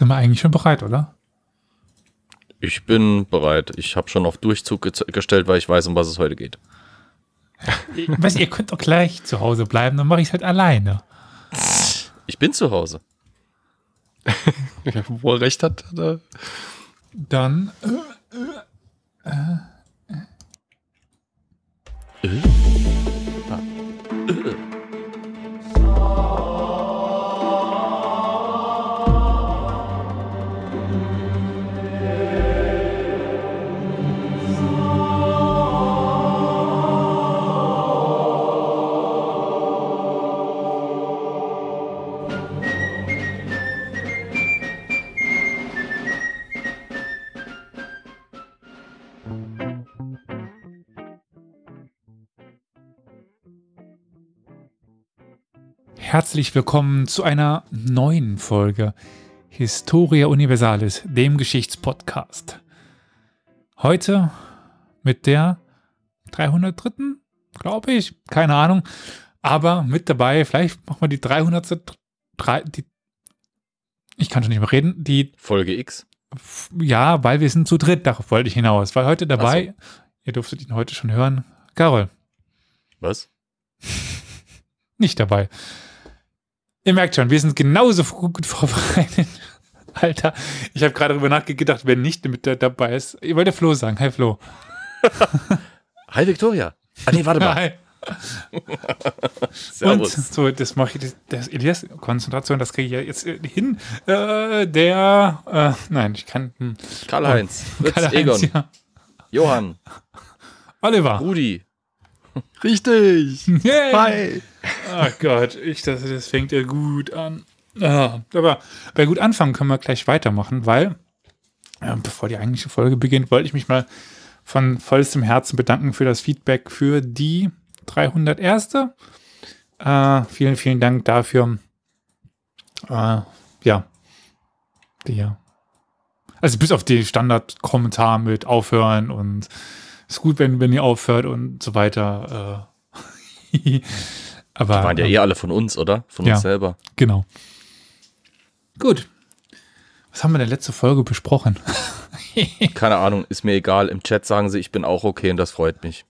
Sind wir eigentlich schon bereit, oder? Ich bin bereit. Ich habe schon auf Durchzug ge gestellt, weil ich weiß, um was es heute geht. weißt ihr könnt doch gleich zu Hause bleiben, dann mache ich es halt alleine. Ich bin zu Hause. Wo er recht hat, hat er. Dann. Äh, äh, äh. äh. Ah. äh. herzlich willkommen zu einer neuen Folge Historia Universalis, dem Geschichtspodcast. Heute mit der 303. glaube ich, keine Ahnung, aber mit dabei, vielleicht machen wir die 300. Die, ich kann schon nicht mehr reden, die Folge X. Ja, weil wir sind zu dritt, darauf wollte ich hinaus. Weil heute dabei, so. ihr durftet ihn heute schon hören, Carol. Was? nicht dabei. Ihr merkt schon, wir sind genauso gut vorbereitet. Alter, ich habe gerade darüber nachgedacht, wer nicht mit dabei ist. Ich wollte Flo sagen. Hi Flo. Hi Victoria. Ah nee, warte mal. Hi. Servus. Und so, das mache ich, das Elias Konzentration, das kriege ich jetzt hin. Äh, der, äh, nein, ich kann. Hm. Karl-Heinz, Karl Egon, ja. Johann, Oliver, Rudi, Richtig. Yay. Hi. Ach Gott, ich dachte, das fängt ja gut an. Ah, aber bei gut anfangen können wir gleich weitermachen, weil äh, bevor die eigentliche Folge beginnt, wollte ich mich mal von vollstem Herzen bedanken für das Feedback für die 301. Äh, ah, vielen, vielen Dank dafür. Äh, ja. Ja. Also bis auf die Standardkommentar mit Aufhören und ist gut, wenn, wenn ihr aufhört und so weiter. Äh. Aber, die waren ja äh, eh alle von uns, oder? Von ja, uns selber. Genau. Gut. Was haben wir in der letzten Folge besprochen? Keine Ahnung, ist mir egal. Im Chat sagen sie, ich bin auch okay und das freut mich.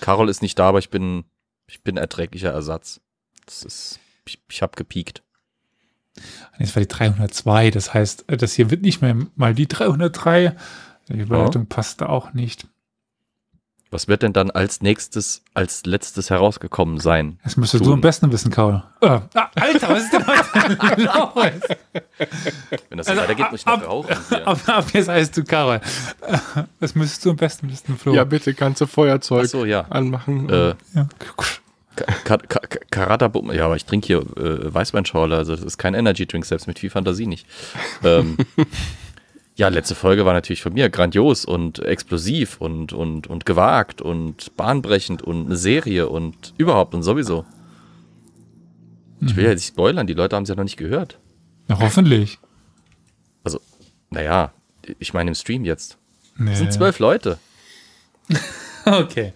Carol ist nicht da, aber ich bin, ich bin erträglicher Ersatz. Das ist, ich, ich habe gepiekt. Jetzt war die 302, das heißt, äh, das hier wird nicht mehr mal die 303. Die Überleitung ja. Oh. passt da auch nicht. Was wird denn dann als nächstes, als letztes herausgekommen sein? Das müsstest du am besten wissen, Karl. Äh, Alter, was ist denn heute los? Wenn das also, weitergeht, muss ich noch also, ab, rauchen. Ab, ab jetzt heißt du Karl. Das müsstest du am besten wissen, Flo. Ja, bitte, kannst du Feuerzeug so, ja. anmachen. Äh, ja. Ka Ka ja, aber ich trinke hier äh, Weißweinschorle, also das ist kein Energy Drink, selbst mit viel Fantasie nicht. Ähm, ja, letzte Folge war natürlich von mir grandios und explosiv und, und, und gewagt und bahnbrechend und eine Serie und überhaupt und sowieso. Mhm. Ich will mhm. ja nicht spoilern, die Leute haben es ja noch nicht gehört. Na, hoffentlich. Also, naja, ich meine im Stream jetzt. Nee. Das sind zwölf Leute. okay.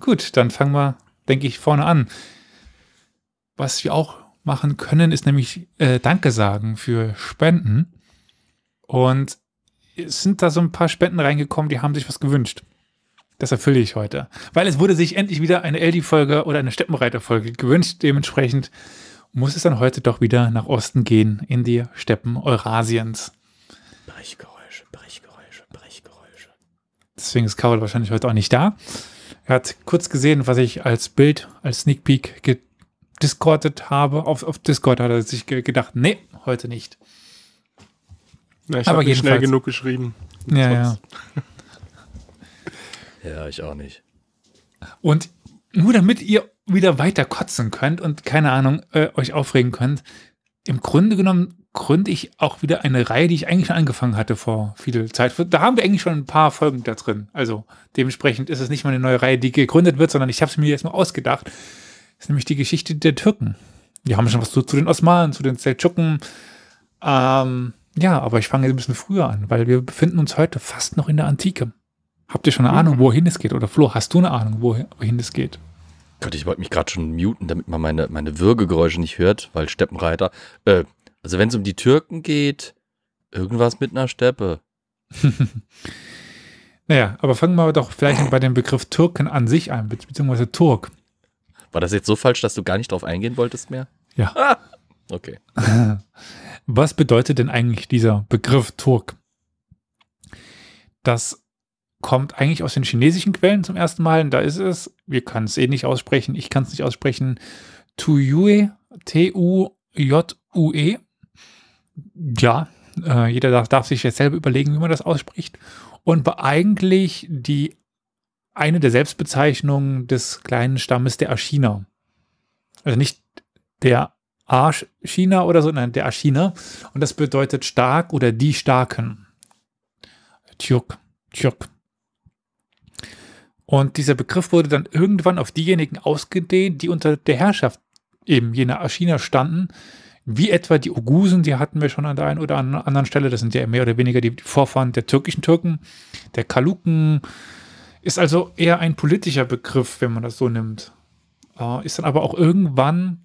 Gut, dann fangen wir, denke ich, vorne an. Was wir auch machen können, ist nämlich äh, Danke sagen für Spenden. Und sind da so ein paar Spenden reingekommen, die haben sich was gewünscht. Das erfülle ich heute. Weil es wurde sich endlich wieder eine LD-Folge oder eine Steppenreiter-Folge gewünscht. Dementsprechend muss es dann heute doch wieder nach Osten gehen, in die Steppen Eurasiens. Brechgeräusche, Brechgeräusche, Brechgeräusche. Deswegen ist Carol wahrscheinlich heute auch nicht da. Er hat kurz gesehen, was ich als Bild, als Sneak Peek gediscordet habe. Auf, auf Discord hat er sich gedacht, nee, heute nicht. Ja, ich habe schnell genug geschrieben. Ja, ja. ja, ich auch nicht. Und nur damit ihr wieder weiter kotzen könnt und keine Ahnung, äh, euch aufregen könnt, im Grunde genommen gründe ich auch wieder eine Reihe, die ich eigentlich schon angefangen hatte vor viel Zeit. Da haben wir eigentlich schon ein paar Folgen da drin. Also dementsprechend ist es nicht mal eine neue Reihe, die gegründet wird, sondern ich habe es mir jetzt mal ausgedacht. Das ist nämlich die Geschichte der Türken. Die haben schon was zu, zu den Osmanen, zu den Seldschuken, ähm, ja, aber ich fange ein bisschen früher an, weil wir befinden uns heute fast noch in der Antike. Habt ihr schon eine mhm. Ahnung, wohin es geht? Oder Flo, hast du eine Ahnung, wohin, wohin es geht? Gott, ich wollte mich gerade schon muten, damit man meine, meine Würgegeräusche nicht hört, weil Steppenreiter. Äh, also wenn es um die Türken geht, irgendwas mit einer Steppe. naja, aber fangen wir doch vielleicht bei dem Begriff Türken an sich an, beziehungsweise Turk. War das jetzt so falsch, dass du gar nicht drauf eingehen wolltest mehr? Ja. Ah, okay. Was bedeutet denn eigentlich dieser Begriff Turk? Das kommt eigentlich aus den chinesischen Quellen zum ersten Mal. Und da ist es, wir können es eh nicht aussprechen, ich kann es nicht aussprechen, Tuyue, T-U-J-U-E. Ja, äh, jeder darf, darf, sich jetzt selber überlegen, wie man das ausspricht. Und war eigentlich die eine der Selbstbezeichnungen des kleinen Stammes der Aschina. Also nicht der Arschina oder so, nein, der Arschina. Und das bedeutet stark oder die Starken. Tjurk, Tjurk. Und dieser Begriff wurde dann irgendwann auf diejenigen ausgedehnt, die unter der Herrschaft eben jener Arschina standen, wie etwa die Ogusen, die hatten wir schon an der einen oder anderen Stelle, das sind ja mehr oder weniger die Vorfahren der türkischen Türken, der Kaluken, ist also eher ein politischer Begriff, wenn man das so nimmt. Äh, ist dann aber auch irgendwann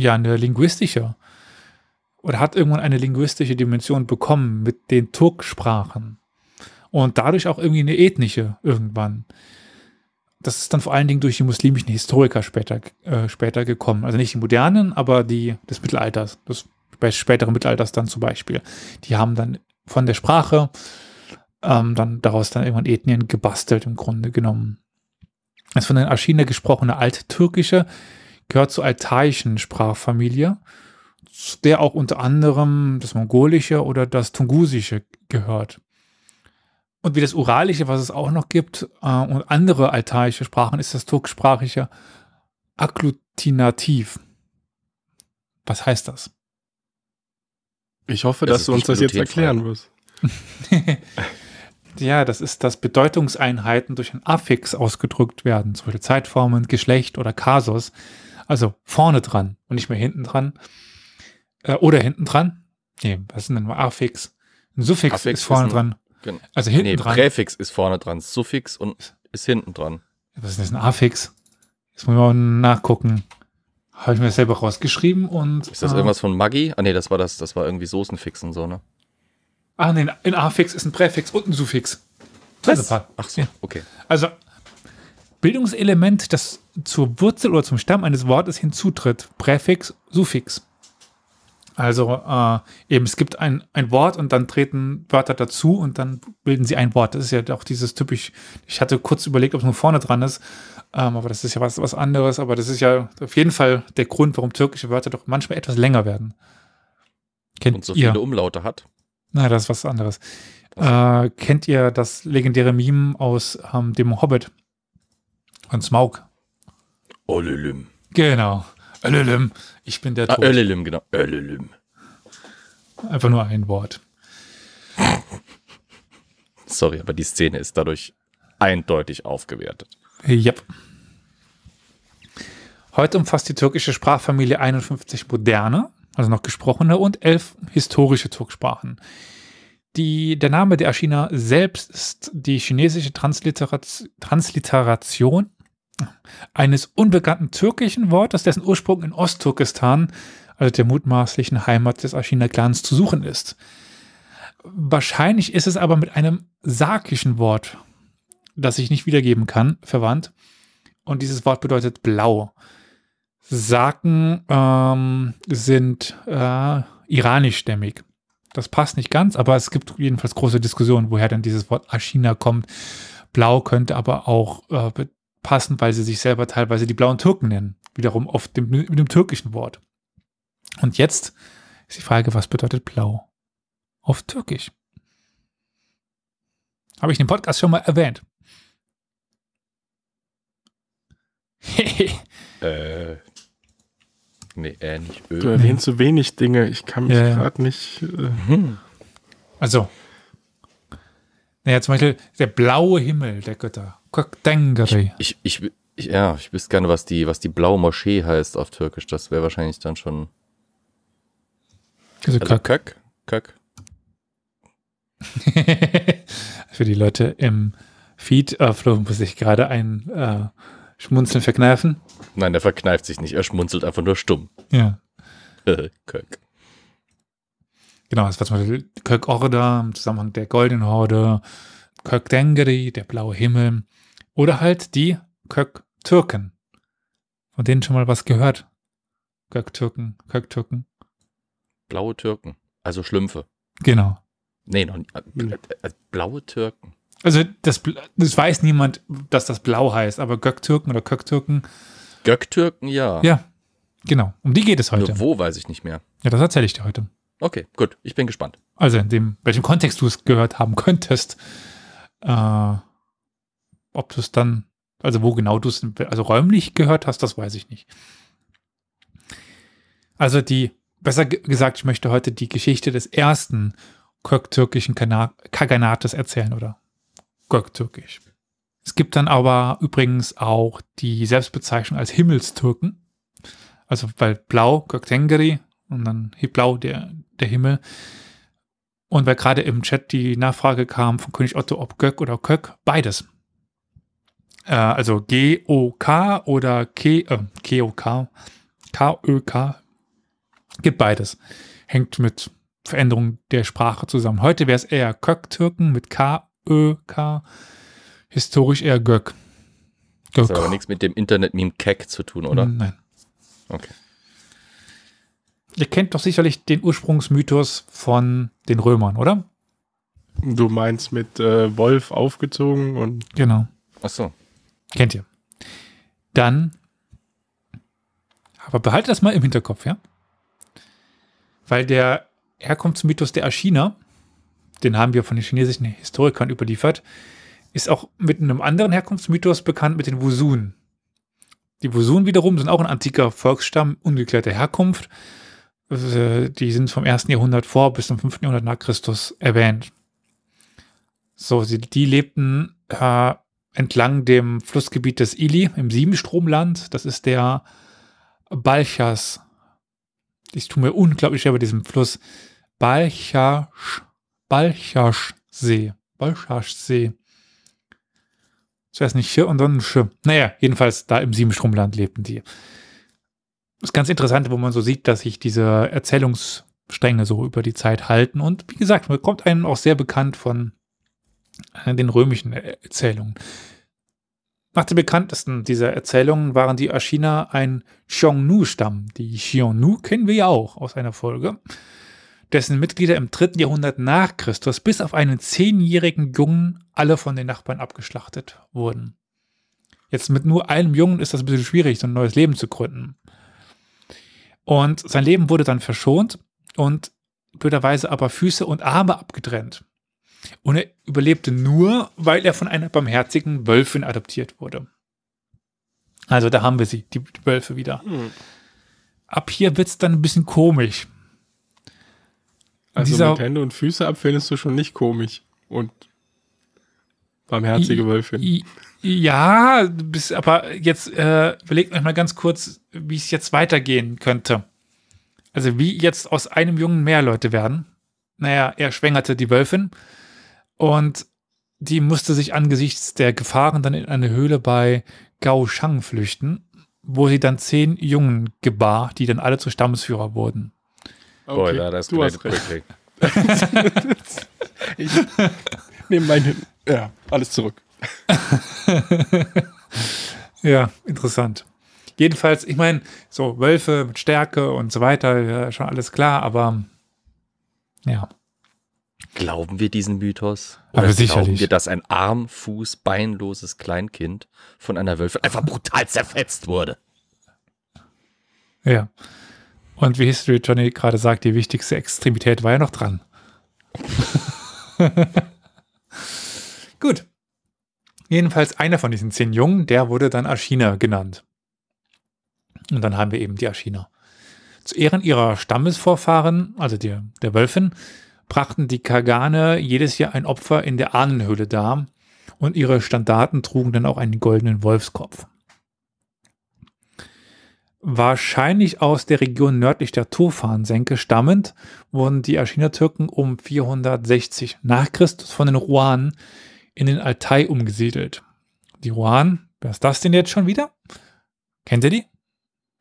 ja eine linguistische oder hat irgendwann eine linguistische Dimension bekommen mit den Turksprachen und dadurch auch irgendwie eine ethnische irgendwann. Das ist dann vor allen Dingen durch die muslimischen Historiker später, äh, später gekommen. Also nicht die modernen, aber die des Mittelalters, des späteren Mittelalters dann zum Beispiel. Die haben dann von der Sprache ähm, dann daraus dann irgendwann Ethnien gebastelt im Grunde genommen. Das von den Aschiner gesprochene Alttürkische gehört zur altaischen Sprachfamilie, zu der auch unter anderem das Mongolische oder das Tungusische gehört. Und wie das Uralische, was es auch noch gibt, äh, und andere altaische Sprachen, ist das turksprachige Agglutinativ. Was heißt das? Ich hoffe, dass du uns das jetzt erklären wirst. ja, das ist, dass Bedeutungseinheiten durch ein Affix ausgedrückt werden, zum Beispiel Zeitformen, Geschlecht oder Kasus. Also vorne dran und nicht mehr hinten dran. Äh, oder hinten dran. Nee, was sind denn mal Affix? Ein Suffix Affix ist vorne ist ein, dran. Genau. Also hinten nee, dran. Präfix ist vorne dran. Suffix und ist hinten dran. Was ist denn ein Affix? Jetzt muss ich mal nachgucken. Habe ich mir selber rausgeschrieben und. Ist das äh, irgendwas von Maggi? Ah, nee, das war das, das war irgendwie Soßenfixen so, ne? Ah, nee, ein Affix ist ein Präfix und ein Suffix. Was? Also, Ach so, ja. okay. Also Bildungselement, das zur Wurzel oder zum Stamm eines Wortes hinzutritt. Präfix, Suffix. Also äh, eben, es gibt ein, ein Wort und dann treten Wörter dazu und dann bilden sie ein Wort. Das ist ja auch dieses typisch, ich hatte kurz überlegt, ob es nur vorne dran ist, ähm, aber das ist ja was, was anderes. Aber das ist ja auf jeden Fall der Grund, warum türkische Wörter doch manchmal etwas länger werden. Kennt und so ihr? viele Umlaute hat. Na, das ist was anderes. Äh, kennt ihr das legendäre Meme aus ähm, dem Hobbit? Und Smaug. Olölüm. Genau. Ölölüm. Ich bin der ah, Tod. Ah, Ölölüm, genau. Ölölüm. Einfach nur ein Wort. Sorry, aber die Szene ist dadurch eindeutig aufgewertet. Ja. Yep. Heute umfasst die türkische Sprachfamilie 51 moderne, also noch gesprochene, und elf historische Turksprachen. Die, der Name der Aschina selbst ist die chinesische Transliteration, Transliteration eines unbekannten türkischen Wortes, dessen Ursprung in Osttürkestan, also der mutmaßlichen Heimat des Aschina-Clans, zu suchen ist. Wahrscheinlich ist es aber mit einem sakischen Wort, das ich nicht wiedergeben kann, verwandt. Und dieses Wort bedeutet blau. Saken ähm, sind äh, iranischstämmig. Das passt nicht ganz, aber es gibt jedenfalls große Diskussionen, woher denn dieses Wort Aschina kommt. Blau könnte aber auch äh, passend, weil sie sich selber teilweise die blauen Türken nennen. Wiederum oft dem, mit dem türkischen Wort. Und jetzt ist die Frage, was bedeutet blau auf Türkisch? Habe ich in dem Podcast schon mal erwähnt. äh, nee, äh, nicht Öl. Du erwähnst so wenig Dinge. Ich kann mich ja, gerade nicht. Äh. Mhm. Also, naja, zum Beispiel der blaue Himmel der Götter. Gökdengeri. Ich, ich, ich, ich, ja, ich wüsste gerne, was die, was die blaue Moschee heißt auf Türkisch. Das wäre wahrscheinlich dann schon. Also, also Kök. Kök. Für die Leute im Feed, äh, Flo muss ich gerade ein äh, Schmunzeln verkneifen. Nein, der verkneift sich nicht. Er schmunzelt einfach nur stumm. Ja. Kök. Genau, das also war zum Beispiel Kök Orda im Zusammenhang der Golden Horde, Kök Dengeri, der blaue Himmel. Oder halt die Kök-Türken. Von denen schon mal was gehört. Kök-Türken, Kök-Türken. Blaue Türken, also Schlümpfe. Genau. Nee, noch nicht. Äh, äh, hm. äh, blaue Türken. Also das, das weiß niemand, dass das blau heißt, aber Göktürken oder Köktürken. Göktürken, ja. Ja, genau. Um die geht es heute. Nur wo weiß ich nicht mehr. Ja, das erzähle ich dir heute. Okay, gut. Ich bin gespannt. Also in dem, welchem Kontext du es gehört haben könntest. Äh, ob du es dann, also wo genau du es, also räumlich gehört hast, das weiß ich nicht. Also die, besser gesagt, ich möchte heute die Geschichte des ersten türkischen Kaganates erzählen oder Türkisch. Es gibt dann aber übrigens auch die Selbstbezeichnung als Himmelstürken. Also weil blau Göktengeri und dann blau der, der Himmel. Und weil gerade im Chat die Nachfrage kam von König Otto, ob Gök oder Kök, beides. Äh, also G-O-K oder K, äh, K-O-K, K-Ö-K. Gibt beides. Hängt mit Veränderung der Sprache zusammen. Heute wäre es eher Köktürken mit K-Ö-K. Historisch eher Gök. Gök. Das hat aber nichts mit dem Internet-Meme Keck zu tun, oder? Nein. Okay. Ihr kennt doch sicherlich den Ursprungsmythos von den Römern, oder? Du meinst mit äh, Wolf aufgezogen und. Genau. Ach so. Kennt ihr. Dann, aber behalte das mal im Hinterkopf, ja? Weil der Herkunftsmythos der Aschina, den haben wir von den chinesischen Historikern überliefert, ist auch mit einem anderen Herkunftsmythos bekannt, mit den Wusun. Die Wusun wiederum sind auch ein antiker Volksstamm ungeklärter Herkunft. Äh, die sind vom 1. Jahrhundert vor bis zum 5. Jahrhundert nach Christus erwähnt. So, die lebten äh, entlang dem Flussgebiet des Ili im Siebenstromland. Das ist der Balchas. Ich tue mir unglaublich schwer bei diesem Fluss. Balchasch, Balchaschsee. Balchaschsee. Zuerst nicht hier und dann Sch. Naja, jedenfalls da im Siebenstromland lebten die. Das ist ganz interessant, wo man so sieht, dass sich diese Erzählungsstränge so über die Zeit halten. Und wie gesagt, man kommt einem auch sehr bekannt von äh, den römischen Erzählungen. Nach den bekanntesten dieser Erzählungen waren die Ashina ein Xiongnu-Stamm. Die Xiongnu kennen wir ja auch aus einer Folge, dessen Mitglieder im 3. Jahrhundert nach Christus bis auf einen zehnjährigen Jungen alle von den Nachbarn abgeschlachtet wurden. Jetzt mit nur einem Jungen ist das ein bisschen schwierig, so ein neues Leben zu gründen. Und sein Leben wurde dann verschont und blöderweise aber Füße und Arme abgetrennt. Und er überlebte nur, weil er von einer barmherzigen Wölfin adoptiert wurde. Also da haben wir sie, die, Wölfe wieder. Hm. Ab hier wird es dann ein bisschen komisch. Also Dieser, mit Hände und Füße ab findest du schon nicht komisch. Und barmherzige Wölfin. ja, bis, aber jetzt äh, überlegt euch mal ganz kurz, wie es jetzt weitergehen könnte. Also wie jetzt aus einem Jungen mehr Leute werden. Naja, er schwängerte die Wölfin. Und die musste sich angesichts der Gefahren dann in eine Höhle bei Gaoshang flüchten, wo sie dann zehn Jungen gebar, die dann alle zu Stammesführer wurden. Okay, Boah, da das du hast recht. ich nehme mein, ja, alles zurück. ja, interessant. Jedenfalls, ich meine, so Wölfe mit Stärke und so weiter, ja, schon alles klar, aber ja. Glauben wir diesen Mythos? Oder Aber sicherlich. glauben wir, dass ein arm, fuß, beinloses Kleinkind von einer Wölfin einfach brutal zerfetzt wurde? Ja. Und wie History Johnny gerade sagt, die wichtigste Extremität war ja noch dran. Gut. Jedenfalls einer von diesen zehn Jungen, der wurde dann Aschina genannt. Und dann haben wir eben die Aschina. Zu Ehren ihrer Stammesvorfahren, also der, der Wölfin, brachten die Kagane jedes Jahr ein Opfer in der Ahnenhöhle dar und ihre Standarten trugen dann auch einen goldenen Wolfskopf. Wahrscheinlich aus der Region nördlich der Turfan-Senke stammend wurden die Aschina-Türken um 460 nach Christus von den Ruanen in den Altai umgesiedelt. Die Ruanen, wer ist das denn jetzt schon wieder? Kennt ihr die?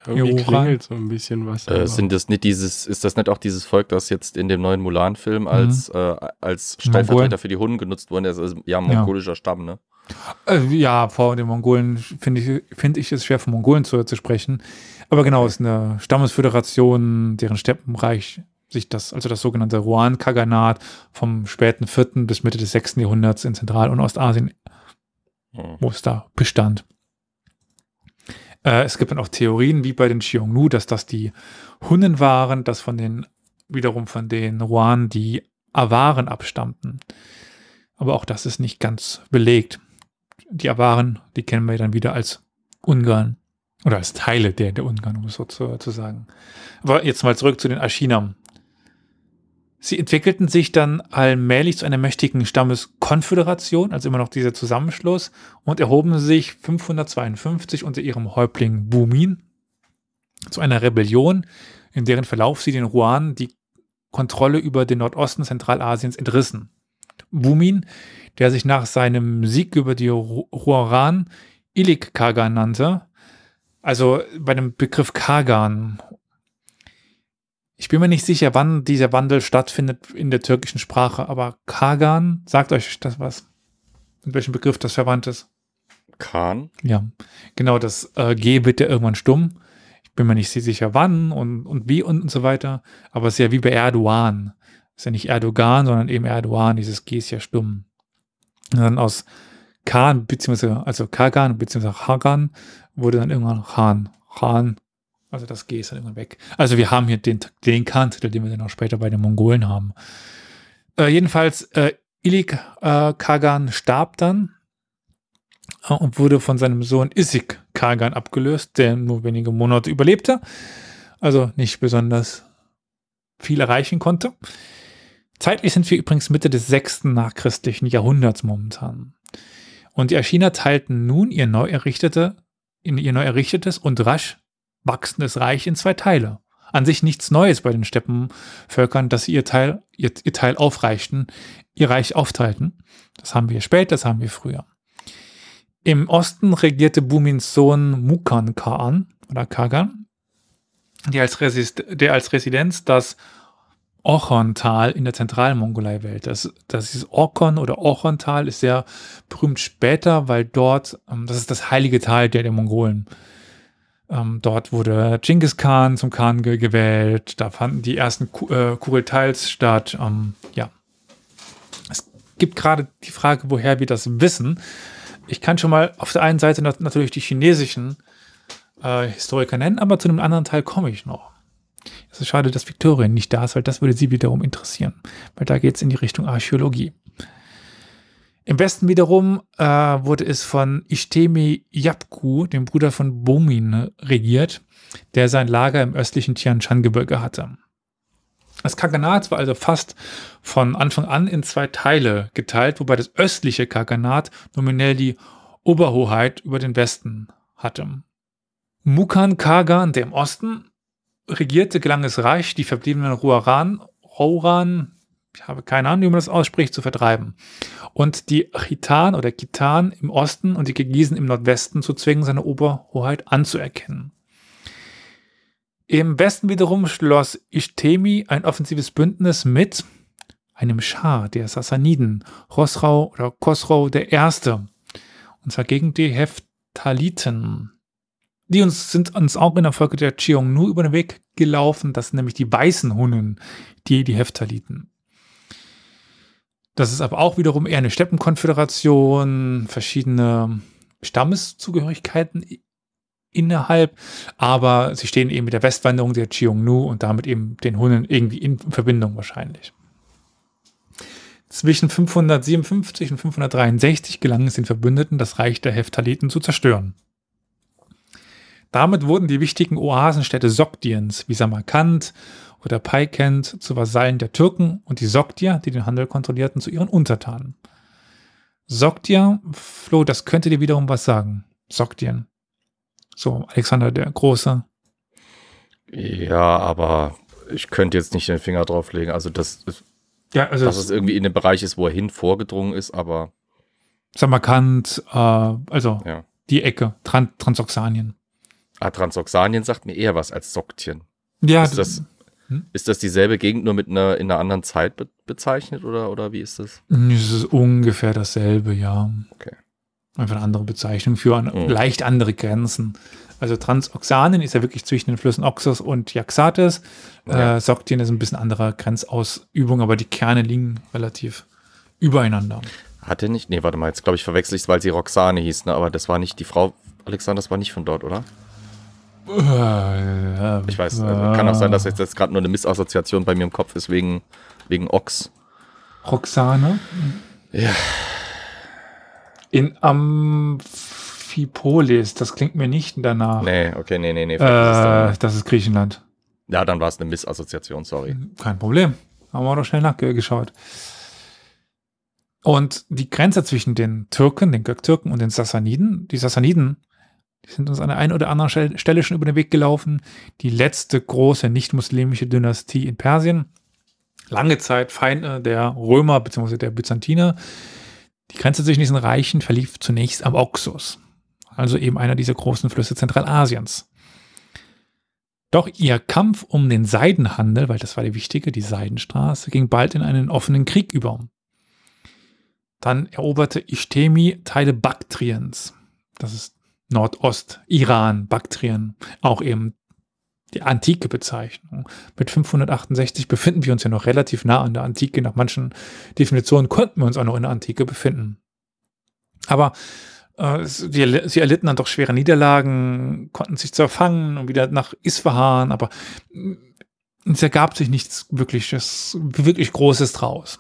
Irgendwie Joran. klingelt so ein bisschen was. Äh, sind das nicht dieses, ist das nicht auch dieses Volk, das jetzt in dem neuen Mulan-Film mhm. als, mhm. äh, als Stellvertreter für die Hunden genutzt wurde? Also, ja, mongolischer ja. Stamm, ne? Äh, ja, vor den Mongolen finde ich, find ich es schwer, von Mongolen zu, zu sprechen. Aber genau, es ist eine Stammesföderation, deren Steppenreich sich das, also das sogenannte Ruan-Kaganat vom späten 4. bis Mitte des 6. Jahrhunderts in Zentral- und Ostasien, mhm. wo es da bestand. Äh, es gibt dann auch Theorien, wie bei den Xiongnu, dass das die Hunnen waren, dass von den, wiederum von den Ruan die Awaren abstammten. Aber auch das ist nicht ganz belegt. Die Awaren, die kennen wir dann wieder als Ungarn oder als Teile der, der Ungarn, um es so zu, zu sagen. Aber jetzt mal zurück zu den Aschinam. Sie entwickelten sich dann allmählich zu einer mächtigen Stammeskonföderation, also immer noch dieser Zusammenschluss, und erhoben sich 552 unter ihrem Häuptling Bumin zu einer Rebellion, in deren Verlauf sie den Ruan die Kontrolle über den Nordosten Zentralasiens entrissen. Bumin, der sich nach seinem Sieg über die Huaran Ilik Kagan nannte, also bei dem Begriff Kagan ich bin mir nicht sicher, wann dieser Wandel stattfindet in der türkischen Sprache, aber Kagan, sagt euch das was? Mit welchem Begriff das verwandt ist? Khan? Ja, genau, das äh, G wird ja irgendwann stumm. Ich bin mir nicht sicher, wann und, und wie und, und so weiter, aber es ist ja wie bei Erdogan. Es ist ja nicht Erdogan, sondern eben Erdogan, dieses G ist ja stumm. Und dann aus Khan, beziehungsweise, also Kagan, beziehungsweise Hagan, wurde dann irgendwann Khan. Khan also das G ist dann irgendwann weg. Also wir haben hier den, den khan den wir dann auch später bei den Mongolen haben. Äh, jedenfalls, äh, Ilik äh, Kagan starb dann äh, und wurde von seinem Sohn Isik Kagan abgelöst, der nur wenige Monate überlebte. Also nicht besonders viel erreichen konnte. Zeitlich sind wir übrigens Mitte des sechsten nachchristlichen Jahrhunderts momentan. Und die Aschiner teilten nun ihr neu errichtete, ihr neu errichtetes und rasch wachsendes Reich in zwei Teile. An sich nichts Neues bei den Steppenvölkern, dass sie ihr Teil, ihr, ihr Teil aufreichten, ihr Reich aufteilten. Das haben wir spät, das haben wir früher. Im Osten regierte Bumins Sohn Mukan Kaan oder Kagan, der als, Resist der als Residenz das Ochontal in der Zentralmongolei wählt. Das, das ist Orkon oder Ochontal ist sehr berühmt später, weil dort, ähm, das ist das heilige Tal der, der Mongolen. Ähm, dort wurde Genghis Khan zum Khan ge gewählt. Da fanden die ersten Ku äh, Kurelteils statt. Ähm, ja. Es gibt gerade die Frage, woher wir das wissen. Ich kann schon mal auf der einen Seite nat natürlich die chinesischen äh, Historiker nennen, aber zu einem anderen Teil komme ich noch. Es ist schade, dass Viktorin nicht da ist, weil das würde sie wiederum interessieren. Weil da geht es in die Richtung Archäologie. Im Westen wiederum äh, wurde es von Ishtemi Yapku, dem Bruder von Bomin, ne, regiert, der sein Lager im östlichen Tian Shan-Gebirge hatte. Das Kaganat war also fast von Anfang an in zwei Teile geteilt, wobei das östliche Kaganat nominell die Oberhoheit über den Westen hatte. Mukan Kagan, der im Osten regierte, gelang es Reich, die verbliebenen Ruaran, Rouran, ich habe keine Ahnung, wie man das ausspricht, zu vertreiben. Und die Chitan oder Kitan im Osten und die Kirgisen im Nordwesten zu zwingen, seine Oberhoheit anzuerkennen. Im Westen wiederum schloss Ishtemi ein offensives Bündnis mit einem Schah der Sassaniden, Chosrau oder Khosrau der Erste, und zwar gegen die Heftaliten. Die uns, sind uns auch in der Folge der Cheong nur über den Weg gelaufen. Das sind nämlich die weißen Hunnen, die die Heftaliten. Das ist aber auch wiederum eher eine Steppenkonföderation, verschiedene Stammeszugehörigkeiten innerhalb, aber sie stehen eben mit der Westwanderung der Chiongnu und damit eben den Hunnen irgendwie in Verbindung wahrscheinlich. Zwischen 557 und 563 gelang es den Verbündeten, das Reich der Heftaliten zu zerstören. Damit wurden die wichtigen Oasenstädte Sogdiens wie Samarkand oder Paikent zu Vasallen der Türken und die Sogdier, die den Handel kontrollierten, zu ihren Untertanen. Sogdier, Flo, das könnte dir wiederum was sagen. Sogdien. So, Alexander der Große. Ja, aber ich könnte jetzt nicht den Finger drauflegen. Also, das ist, ja, also dass es irgendwie in dem Bereich ist, wo er hin vorgedrungen ist, aber. Samarkand, äh, also ja. die Ecke, Tran Transoxanien. Ah, Transoxanien sagt mir eher was als Sogdien. Ja, ist das hm? Ist das dieselbe Gegend nur mit einer, in einer anderen Zeit be bezeichnet oder, oder wie ist das? Hm, es ist ungefähr dasselbe, ja. Okay. Einfach eine andere Bezeichnung für an, hm. leicht andere Grenzen. Also Transoxanen ist ja wirklich zwischen den Flüssen Oxus und Jaxates. Ja. Äh, Soktin ist ein bisschen anderer Grenzausübung, aber die Kerne liegen relativ übereinander. Hatte nicht, nee, warte mal, jetzt glaube ich verwechsel ich es, weil sie Roxane hieß, ne? aber das war nicht die Frau, Alexanders war nicht von dort, oder? Ich weiß, also kann auch sein, dass jetzt gerade nur eine Missassoziation bei mir im Kopf ist wegen, wegen Ochs. Roxane? Ja. In Amphipolis, das klingt mir nicht danach. Nee, okay, nee, nee, nee. Äh, das, ist das ist Griechenland. Ja, dann war es eine Missassoziation, sorry. Kein Problem. Haben wir doch schnell nachgeschaut. Äh, und die Grenze zwischen den Türken, den Göktürken und den Sassaniden, die Sassaniden die sind uns an der einen oder anderen Stelle schon über den Weg gelaufen. Die letzte große nicht-muslimische Dynastie in Persien. Lange Zeit Feinde der Römer bzw. der Byzantiner. Die Grenze zwischen diesen Reichen verlief zunächst am Oxus, also eben einer dieser großen Flüsse Zentralasiens. Doch ihr Kampf um den Seidenhandel, weil das war die wichtige, die Seidenstraße, ging bald in einen offenen Krieg über. Dann eroberte Ishtemi Teile Baktriens. Das ist Nordost, Iran, Baktrien, auch eben die antike Bezeichnung. Mit 568 befinden wir uns ja noch relativ nah an der Antike. Nach manchen Definitionen konnten wir uns auch noch in der Antike befinden. Aber äh, sie, sie erlitten dann doch schwere Niederlagen, konnten sich zerfangen und wieder nach Isfahan, aber mm, es ergab sich nichts wirkliches, wirklich Großes draus.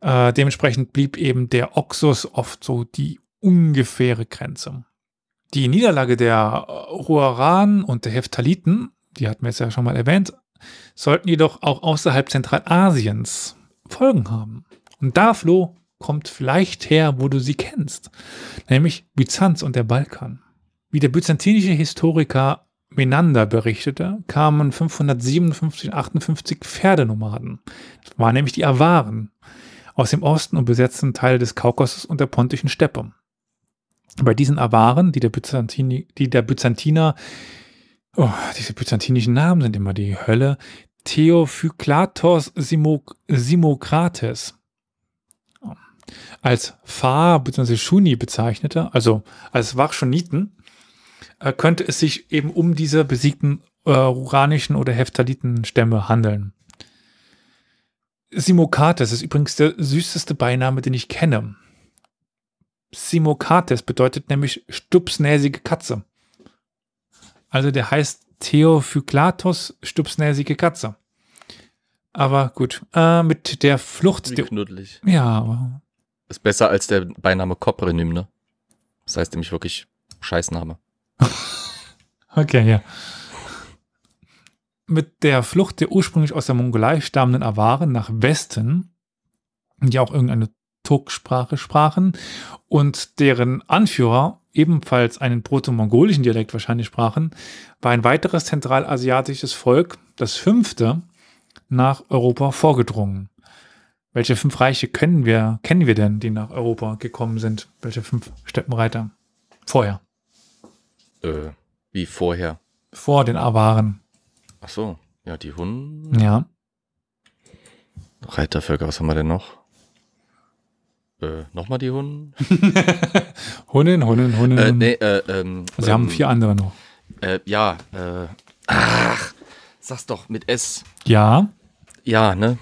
Äh, dementsprechend blieb eben der Oxus oft so die ungefähre Grenze. Die Niederlage der äh, Huaran und der Heftaliten, die hatten wir jetzt ja schon mal erwähnt, sollten jedoch auch außerhalb Zentralasiens Folgen haben. Und da, Flo, kommt vielleicht her, wo du sie kennst, nämlich Byzanz und der Balkan. Wie der byzantinische Historiker Menander berichtete, kamen 557 58 Pferdenomaden, das waren nämlich die Awaren, aus dem Osten und besetzten Teile des Kaukasus und der pontischen Steppe bei diesen Awaren, die der, Byzantini, die der Byzantiner, oh, diese byzantinischen Namen sind immer die Hölle, Theophyklatos Simok Simokrates als Fa bzw. Schuni bezeichnete, also als Wachschoniten, äh, könnte es sich eben um diese besiegten äh, Uranischen oder Heftalitenstämme handeln. Simokates ist übrigens der süßeste Beiname, den ich kenne. Simokates bedeutet nämlich stupsnäsige Katze. Also der heißt Theophyklatos, stupsnäsige Katze. Aber gut, äh, mit der Flucht. Wie knuddelig. Ja, aber. Ist besser als der Beiname Koprenym, ne? Das heißt nämlich wirklich Scheißname. okay, ja. Mit der Flucht der ursprünglich aus der Mongolei stammenden Awaren nach Westen, die auch irgendeine Tuk-Sprache sprachen und deren Anführer ebenfalls einen proto-mongolischen Dialekt wahrscheinlich sprachen, war ein weiteres zentralasiatisches Volk, das fünfte, nach Europa vorgedrungen. Welche fünf Reiche kennen wir, kennen wir denn, die nach Europa gekommen sind? Welche fünf Steppenreiter? Vorher. Äh, wie vorher? Vor den Awaren. Ach so, ja, die Hunden. Ja. Reitervölker, was haben wir denn noch? Äh, nochmal die Hunden? Hunden, Hunden, Hunden. Äh, nee, äh, ähm, Sie haben ähm, vier andere noch. Äh, ja, äh, ach, sag's doch mit S. Ja. Ja, ne?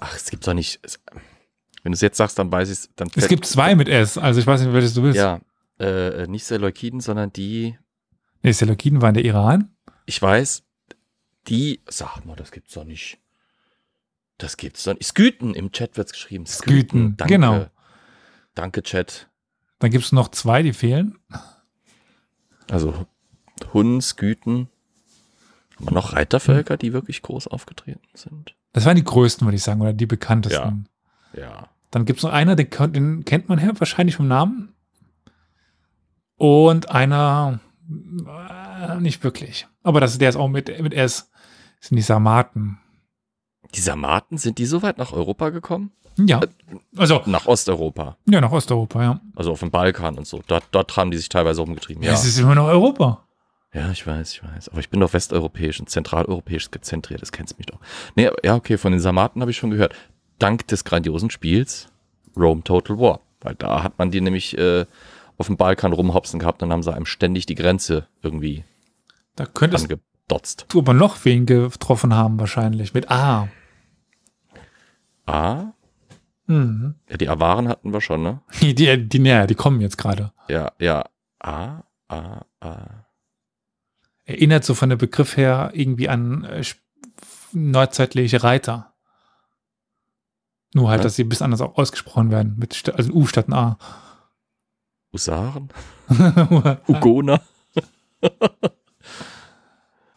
Ach, es gibt doch nicht. Wenn du es jetzt sagst, dann weiß ich es. Es gibt zwei mit S, also ich weiß nicht, welches du bist. Ja, äh, nicht Seleukiden, sondern die. Nee, Seleukiden waren der Iran. Ich weiß, die. Sag mal, das gibt's doch nicht. Das gibt's doch nicht. Sküten, im Chat wird's geschrieben. Sküten, Sküten danke. genau. Danke, Chat. Dann gibt es noch zwei, die fehlen. Also Hunden, Sküten. Aber noch Reitervölker, hm. die wirklich groß aufgetreten sind? Das waren die größten, würde ich sagen, oder die bekanntesten. Ja. ja. Dann gibt es noch einer, den, den kennt man ja wahrscheinlich vom Namen. Und einer äh, nicht wirklich. Aber das, der ist auch mit, mit S. Das sind die Sarmaten. Die Sarmaten, sind die so weit nach Europa gekommen? Ja. Äh, also. Nach Osteuropa. Ja, nach Osteuropa, ja. Also auf dem Balkan und so. Dort, dort haben die sich teilweise rumgetrieben. Ja, es ist immer noch Europa. Ja, ich weiß, ich weiß. Aber ich bin doch westeuropäisch und zentraleuropäisch gezentriert. Das kennst du mich doch. Nee, ja, okay, von den Sarmaten habe ich schon gehört. Dank des grandiosen Spiels Rome Total War. Weil da hat man die nämlich äh, auf dem Balkan rumhopsen gehabt. und Dann haben sie einem ständig die Grenze irgendwie da könntest, ange dotzt. Du aber noch wen getroffen haben wahrscheinlich, mit A. A? Mhm. Ja, die Awaren hatten wir schon, ne? Die, die, die, die kommen jetzt gerade. Ja, ja. A, A, A. Erinnert so von der Begriff her irgendwie an äh, neuzeitliche Reiter. Nur halt, ja. dass sie bis anders auch ausgesprochen werden. Mit, also U statt ein A. Usaren? Ugona?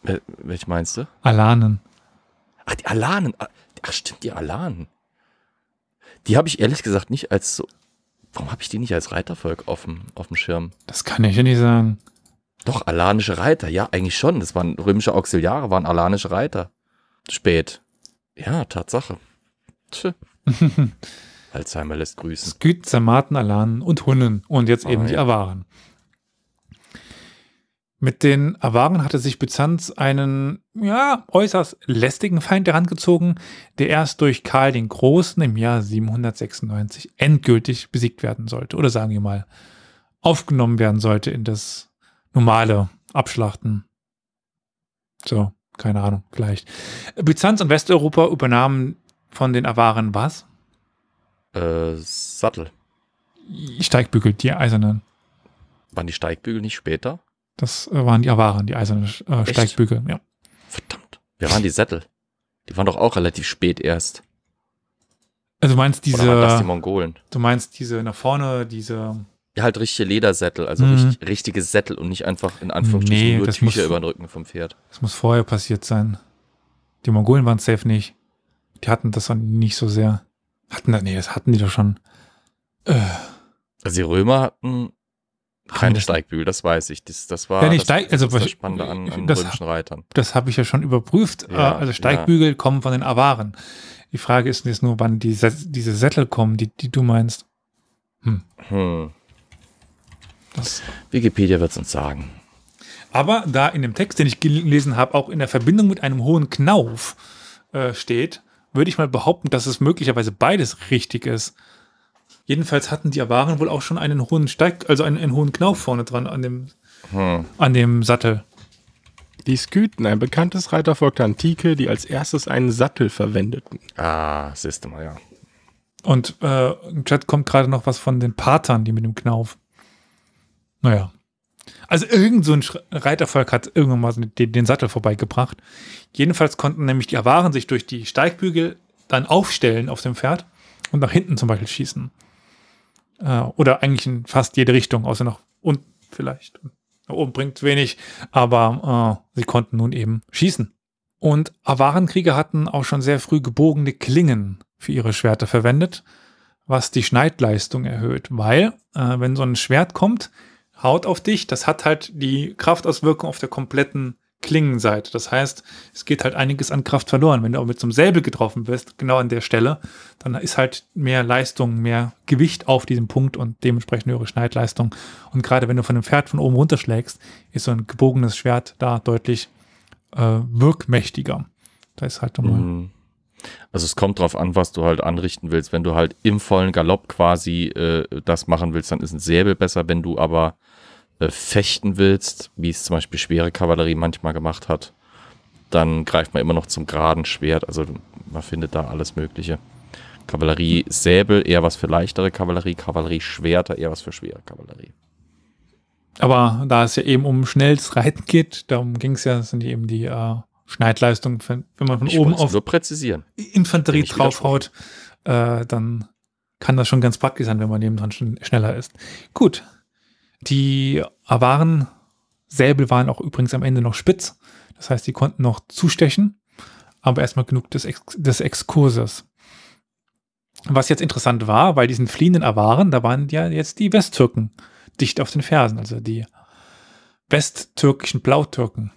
Wel welche meinst du? Alanen. Ach, die Alanen. Ah, ach, stimmt, die Alanen. Die habe ich ehrlich gesagt nicht als so. Warum habe ich die nicht als Reitervolk auf dem, auf dem Schirm? Das kann ich ja nicht sagen. Doch, alanische Reiter, ja, eigentlich schon. Das waren römische Auxiliare, waren alanische Reiter. Spät. Ja, Tatsache. Tschö. Alzheimer lässt grüßen. Es Sküt, Zermaten, Alanen und Hunnen und jetzt ah, eben ah, die ja. Awaren. Mit den Awaren hatte sich Byzanz einen ja, äußerst lästigen Feind herangezogen, der erst durch Karl den Großen im Jahr 796 endgültig besiegt werden sollte oder sagen wir mal aufgenommen werden sollte in das normale Abschlachten. So, keine Ahnung, vielleicht. Byzanz und Westeuropa übernahmen von den Awaren was? Äh, Sattel. Steigbügel, die Eisernen. Waren die Steigbügel nicht später? Das äh, waren die Awaren, die eisernen äh, Steigbügel, ja. Verdammt. Wer waren die Sättel? Die waren doch auch relativ spät erst. Also du meinst diese. Oder waren das die Mongolen? Du meinst diese nach vorne, diese. Ja, halt richtige Ledersättel, also mhm. richtig, richtige Sättel und nicht einfach in Anführungsstrichen nee, nur Tücher muss, über den Rücken vom Pferd. Das muss vorher passiert sein. Die Mongolen waren safe nicht. Die hatten das dann nicht so sehr. Hatten das, nee, das hatten die doch schon. Äh. Also die Römer hatten kein Steigbügel, das weiß ich. Das, das war ja, nee, das, also, das, das Spannende an, an das, römischen Reitern. Das habe ich ja schon überprüft. Ja, ah, also Steigbügel ja. kommen von den Awaren. Die Frage ist jetzt nur, wann die, diese Sättel kommen, die, die du meinst. Hm. Hm. Wikipedia wird es uns sagen. Aber da in dem Text, den ich gelesen habe, auch in der Verbindung mit einem hohen Knauf äh, steht, würde ich mal behaupten, dass es möglicherweise beides richtig ist. Jedenfalls hatten die Awaren wohl auch schon einen hohen Steig, also einen, einen hohen Knauf vorne dran an dem, hm. an dem Sattel. Die Sküten, ein bekanntes Reitervolk der Antike, die als erstes einen Sattel verwendeten. Ah, siehst du mal, ja. Und äh, im Chat kommt gerade noch was von den Patern, die mit dem Knauf. Naja. Also irgend so ein Reitervolk hat irgendwann mal den, den Sattel vorbeigebracht. Jedenfalls konnten nämlich die Awaren sich durch die Steigbügel dann aufstellen auf dem Pferd und nach hinten zum Beispiel schießen. Äh, oder eigentlich in fast jede Richtung, außer nach unten vielleicht. Nach oben bringt wenig, aber äh, sie konnten nun eben schießen. Und Avarenkrieger hatten auch schon sehr früh gebogene Klingen für ihre Schwerter verwendet, was die Schneidleistung erhöht, weil äh, wenn so ein Schwert kommt, haut auf dich, das hat halt die Kraftauswirkung auf der kompletten Klingen seid. Das heißt, es geht halt einiges an Kraft verloren. Wenn du auch mit so Säbel getroffen wirst, genau an der Stelle, dann ist halt mehr Leistung, mehr Gewicht auf diesem Punkt und dementsprechend höhere Schneidleistung. Und gerade wenn du von einem Pferd von oben runterschlägst, ist so ein gebogenes Schwert da deutlich äh, wirkmächtiger. Da ist halt nochmal. Mhm. Also es kommt drauf an, was du halt anrichten willst. Wenn du halt im vollen Galopp quasi äh, das machen willst, dann ist ein Säbel besser. Wenn du aber äh, fechten willst, wie es zum Beispiel schwere Kavallerie manchmal gemacht hat, dann greift man immer noch zum geraden Schwert. Also man findet da alles Mögliche. Kavallerie Säbel eher was für leichtere Kavallerie, Kavallerie Schwerter eher was für schwere Kavallerie. Aber da es ja eben um schnelles Reiten geht, darum ging es ja, sind eben die äh, Schneidleistungen, wenn man von ich oben auf nur präzisieren. Infanterie draufhaut, äh, dann kann das schon ganz praktisch sein, wenn man nebenan schon schneller ist. Gut, die Awaren Säbel waren auch übrigens am Ende noch spitz. Das heißt, die konnten noch zustechen, aber erstmal genug des, Ex des Exkurses. Was jetzt interessant war, weil diesen fliehenden Awaren, da waren ja jetzt die Westtürken dicht auf den Fersen, also die westtürkischen Blautürken.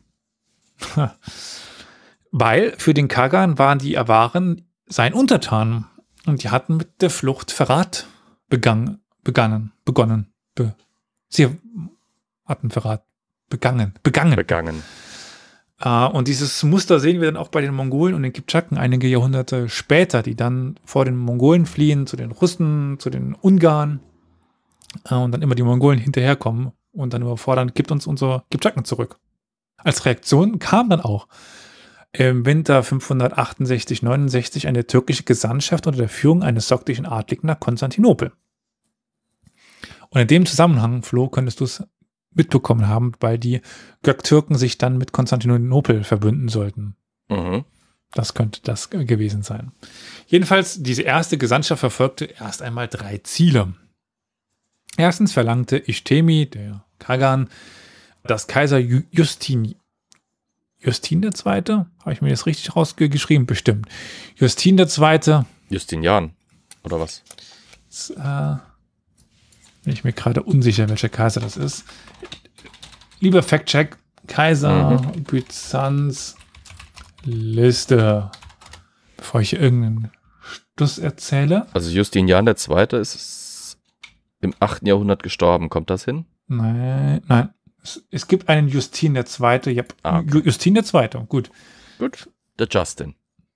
weil für den Kagan waren die Awaren sein Untertan und die hatten mit der Flucht Verrat begangen, begannen, begonnen, be Sie hatten Verrat begangen. Begangen. Begangen. Uh, und dieses Muster sehen wir dann auch bei den Mongolen und den Kipchaken einige Jahrhunderte später, die dann vor den Mongolen fliehen, zu den Russen, zu den Ungarn uh, und dann immer die Mongolen hinterherkommen und dann überfordern, gibt uns unser Kipchaken zurück. Als Reaktion kam dann auch im Winter 568-69 eine türkische Gesandtschaft unter der Führung eines soktischen Adligen nach Konstantinopel. Und in dem Zusammenhang, Flo, könntest du es mitbekommen haben, weil die Göktürken sich dann mit Konstantinopel verbünden sollten. Mhm. Das könnte das gewesen sein. Jedenfalls, diese erste Gesandtschaft verfolgte erst einmal drei Ziele. Erstens verlangte Ishtemi, der Kagan, dass Kaiser Justin, Justin der Zweite, habe ich mir das richtig rausgeschrieben, bestimmt. Justin der Zweite. Justinian, oder was? Das, äh, bin ich mir gerade unsicher, welcher Kaiser das ist. Lieber Fact-Check, Kaiser mhm. Byzanz Liste. Bevor ich irgendeinen Stuss erzähle. Also Justinian II. ist im 8. Jahrhundert gestorben. Kommt das hin? Nein, nein. Es, es gibt einen Justin II. Ja, ah, okay. Justin II. Gut. Gut. Der Justin.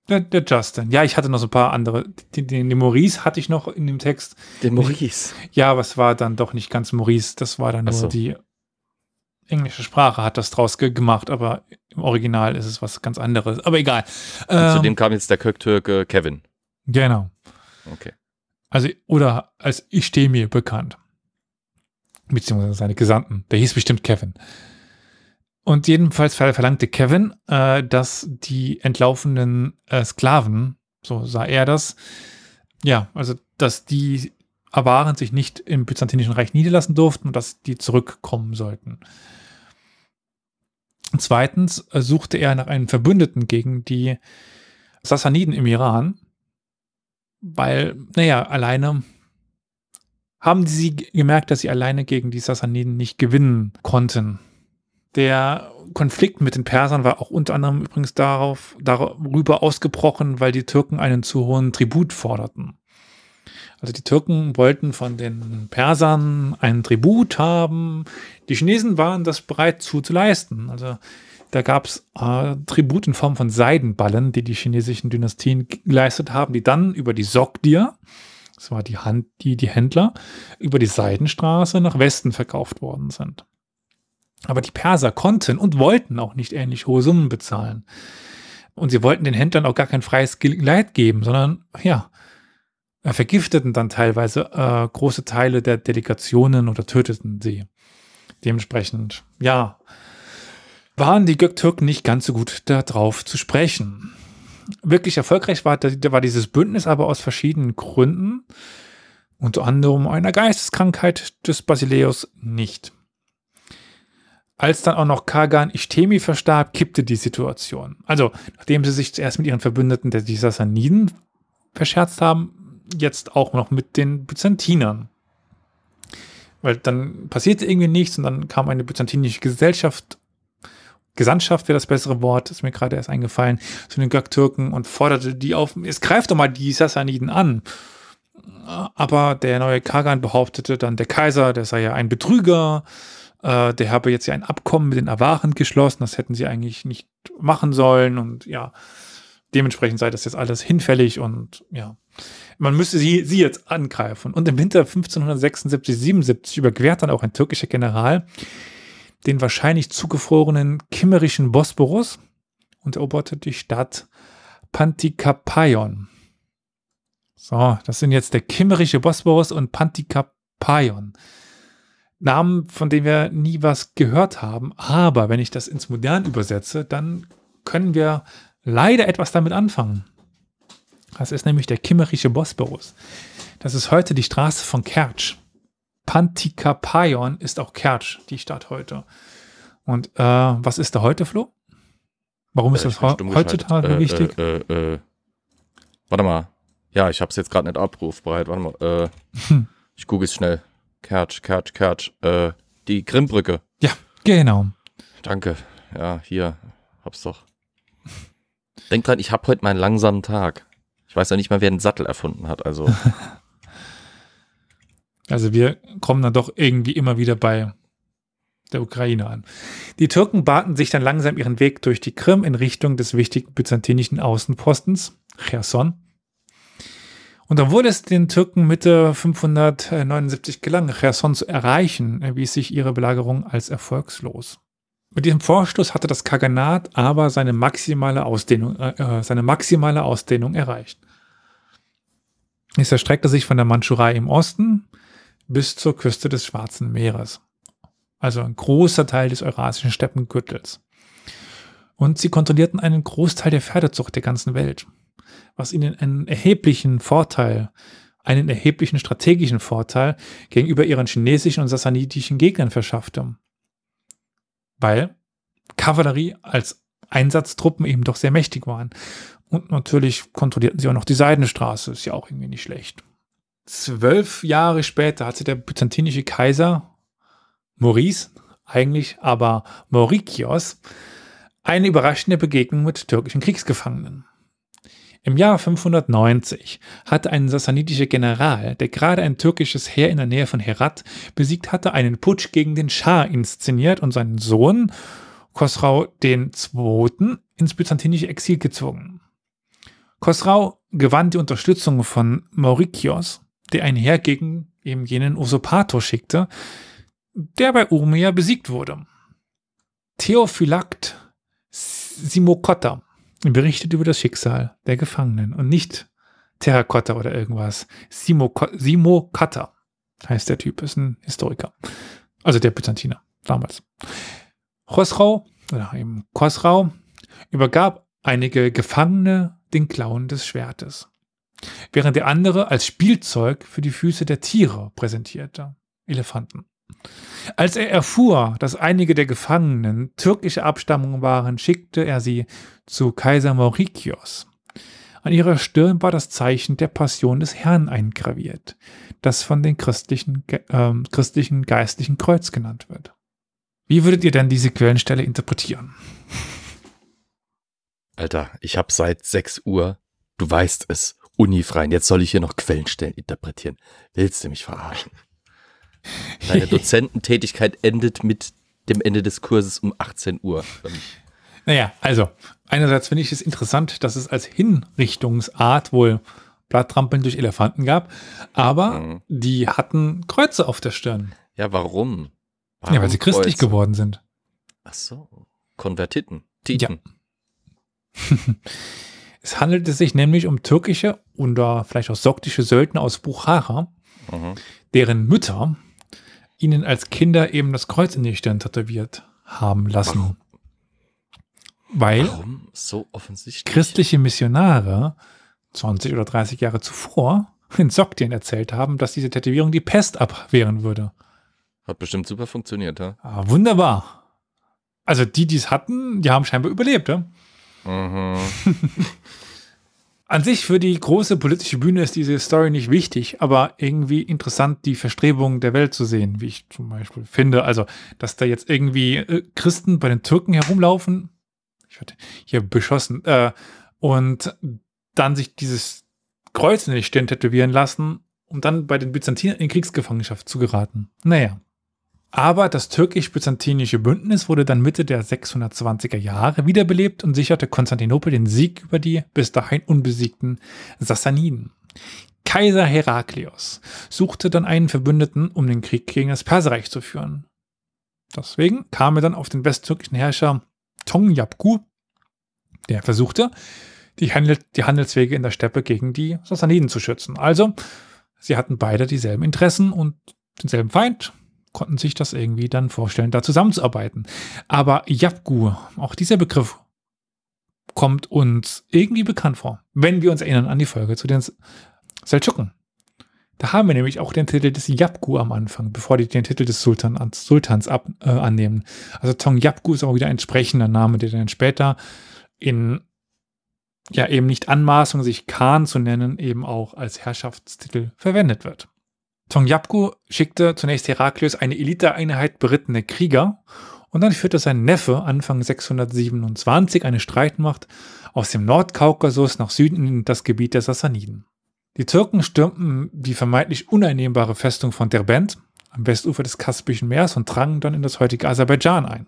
Der, der, Justin. Ja, ich hatte noch so ein paar andere. Den, den, den, Maurice hatte ich noch in dem Text. Den Maurice? Ja, aber es war dann doch nicht ganz Maurice. Das war dann Ach nur die englische Sprache hat das draus ge gemacht, aber im Original ist es was ganz anderes. Aber egal. Ähm, zudem kam jetzt der Köktürke Kevin. Genau. Okay. Also, oder als ich stehe mir bekannt. Beziehungsweise seine Gesandten. Der hieß bestimmt Kevin. Und jedenfalls verlangte Kevin, äh, dass die entlaufenden äh, Sklaven, so sah er das, ja, also dass die Awaren sich nicht im Byzantinischen Reich niederlassen durften und dass die zurückkommen sollten. Zweitens äh, suchte er nach einem Verbündeten gegen die Sassaniden im Iran, weil, naja, alleine haben sie gemerkt, dass sie alleine gegen die Sassaniden nicht gewinnen konnten. Der Konflikt mit den Persern war auch unter anderem übrigens darauf, darüber ausgebrochen, weil die Türken einen zu hohen Tribut forderten. Also die Türken wollten von den Persern einen Tribut haben. Die Chinesen waren das bereit zu, zu leisten. Also da gab es äh, Tribut in Form von Seidenballen, die die chinesischen Dynastien geleistet haben, die dann über die Sogdier, das war die Hand, die, die Händler, über die Seidenstraße nach Westen verkauft worden sind. Aber die Perser konnten und wollten auch nicht ähnlich hohe Summen bezahlen. Und sie wollten den Händlern auch gar kein freies Geleit geben, sondern ja, äh, vergifteten dann teilweise äh, große Teile der Delegationen oder töteten sie. Dementsprechend, ja, waren die Göktürken nicht ganz so gut darauf zu sprechen. Wirklich erfolgreich war, war dieses Bündnis aber aus verschiedenen Gründen, unter anderem einer Geisteskrankheit des Basileus nicht. Als dann auch noch Kagan Ishtemi verstarb, kippte die Situation. Also, nachdem sie sich zuerst mit ihren Verbündeten, der die Sassaniden, verscherzt haben, jetzt auch noch mit den Byzantinern. Weil dann passierte irgendwie nichts und dann kam eine byzantinische Gesellschaft, Gesandtschaft wäre das bessere Wort, ist mir gerade erst eingefallen, zu den Göktürken und forderte die auf, es greift doch mal die Sassaniden an. Aber der neue Kagan behauptete dann, der Kaiser, der sei ja ein Betrüger, äh, der habe jetzt ja ein Abkommen mit den Awaren geschlossen, das hätten sie eigentlich nicht machen sollen und ja, dementsprechend sei das jetzt alles hinfällig und ja, man müsste sie, sie jetzt angreifen. Und im Winter 1576, 77 überquert dann auch ein türkischer General den wahrscheinlich zugefrorenen kimmerischen Bosporus und eroberte die Stadt Pantikapaion. So, das sind jetzt der kimmerische Bosporus und Pantikapaion. Namen, von denen wir nie was gehört haben. Aber wenn ich das ins Modern übersetze, dann können wir leider etwas damit anfangen. Das ist nämlich der kimmerische Bosporus. Das ist heute die Straße von Kertsch. Pantikapaion ist auch Kertsch, die Stadt heute. Und äh, was ist da heute, Flo? Warum ist äh, das heutzutage äh, wichtig? Äh, äh, äh, warte mal. Ja, ich habe es jetzt gerade nicht abrufbereit. Warte mal. ich google es schnell. Kertsch, Kertsch, Kertsch, äh, die Grimmbrücke. Ja, genau. Danke. Ja, hier, hab's doch. Denk dran, ich hab heute meinen langsamen Tag. Ich weiß ja nicht mal, wer den Sattel erfunden hat, also. also wir kommen dann doch irgendwie immer wieder bei der Ukraine an. Die Türken baten sich dann langsam ihren Weg durch die Krim in Richtung des wichtigen byzantinischen Außenpostens, Cherson, und da wurde es den Türken Mitte 579 gelang, Cherson zu erreichen, erwies sich ihre Belagerung als erfolgslos. Mit diesem Vorstoß hatte das Kaganat aber seine maximale Ausdehnung, äh, äh, seine maximale Ausdehnung erreicht. Es erstreckte sich von der Mandschurei im Osten bis zur Küste des Schwarzen Meeres. Also ein großer Teil des eurasischen Steppengürtels. Und sie kontrollierten einen Großteil der Pferdezucht der ganzen Welt was ihnen einen erheblichen Vorteil, einen erheblichen strategischen Vorteil gegenüber ihren chinesischen und sassanidischen Gegnern verschaffte. Weil Kavallerie als Einsatztruppen eben doch sehr mächtig waren. Und natürlich kontrollierten sie auch noch die Seidenstraße, ist ja auch irgendwie nicht schlecht. Zwölf Jahre später hatte der byzantinische Kaiser Maurice, eigentlich aber Maurikios, eine überraschende Begegnung mit türkischen Kriegsgefangenen. Im Jahr 590 hatte ein sassanidischer General, der gerade ein türkisches Heer in der Nähe von Herat besiegt hatte, einen Putsch gegen den Schah inszeniert und seinen Sohn Khosrau II. ins byzantinische Exil gezwungen. Khosrau gewann die Unterstützung von Maurikios, der ein Heer gegen eben jenen Usurpator schickte, der bei Urmia besiegt wurde. Theophylakt Simokotta berichtet über das Schicksal der Gefangenen und nicht Terrakotta oder irgendwas. Simo, Simo Katta heißt der Typ, ist ein Historiker. Also der Byzantiner damals. Chosrau, oder eben Chosrau, übergab einige Gefangene den Klauen des Schwertes, während der andere als Spielzeug für die Füße der Tiere präsentierte, Elefanten. Als er erfuhr, dass einige der Gefangenen türkischer Abstammung waren, schickte er sie zu Kaiser Mauritius. An ihrer Stirn war das Zeichen der Passion des Herrn eingraviert, das von den christlichen, äh, christlichen geistlichen Kreuz genannt wird. Wie würdet ihr denn diese Quellenstelle interpretieren? Alter, ich habe seit 6 Uhr, du weißt es, Uni Jetzt soll ich hier noch Quellenstellen interpretieren. Willst du mich verarschen? Deine Dozententätigkeit endet mit dem Ende des Kurses um 18 Uhr. Naja, also einerseits finde ich es interessant, dass es als Hinrichtungsart wohl Blatttrampeln durch Elefanten gab, aber mhm. die hatten Kreuze auf der Stirn. Ja, warum? warum ja, weil sie christlich Kreuze? geworden sind. Ach so, Konvertiten, Titen. Ja. es handelte sich nämlich um türkische oder vielleicht auch soktische Söldner aus Buchara, mhm. deren Mütter ihnen als Kinder eben das Kreuz in die Stirn tätowiert haben lassen. Warum? Weil Warum? So christliche Missionare 20 oder 30 Jahre zuvor in Sogdien erzählt haben, dass diese Tätowierung die Pest abwehren würde. Hat bestimmt super funktioniert, ja? Ah, wunderbar. Also die, die es hatten, die haben scheinbar überlebt, ja? Mhm. An sich für die große politische Bühne ist diese Story nicht wichtig, aber irgendwie interessant, die Verstrebungen der Welt zu sehen, wie ich zum Beispiel finde. Also, dass da jetzt irgendwie äh, Christen bei den Türken herumlaufen, ich werde hier beschossen, äh, und dann sich dieses Kreuz in den Stirn tätowieren lassen, um dann bei den Byzantinern in Kriegsgefangenschaft zu geraten. Naja. Aber das türkisch-byzantinische Bündnis wurde dann Mitte der 620er Jahre wiederbelebt und sicherte Konstantinopel den Sieg über die bis dahin unbesiegten Sassaniden. Kaiser Heraklios suchte dann einen Verbündeten, um den Krieg gegen das Perserreich zu führen. Deswegen kam er dann auf den westtürkischen Herrscher Tongyapku, der versuchte, die, Handel die Handelswege in der Steppe gegen die Sassaniden zu schützen. Also, sie hatten beide dieselben Interessen und denselben Feind, konnten sich das irgendwie dann vorstellen, da zusammenzuarbeiten. Aber Yapgu, auch dieser Begriff kommt uns irgendwie bekannt vor, wenn wir uns erinnern an die Folge zu den Seldschuken. Da haben wir nämlich auch den Titel des Yapgu am Anfang, bevor die den Titel des Sultan, Sultans ab, äh, annehmen. Also Tong Yapgu ist auch wieder ein entsprechender Name, der dann später in ja eben nicht Anmaßung, sich Khan zu nennen, eben auch als Herrschaftstitel verwendet wird. Tongyapku schickte zunächst Heraklius eine Eliteeinheit berittene Krieger und dann führte sein Neffe Anfang 627 eine Streitmacht aus dem Nordkaukasus nach Süden in das Gebiet der Sassaniden. Die Türken stürmten die vermeintlich uneinnehmbare Festung von Derbent am Westufer des Kaspischen Meeres und drangen dann in das heutige Aserbaidschan ein.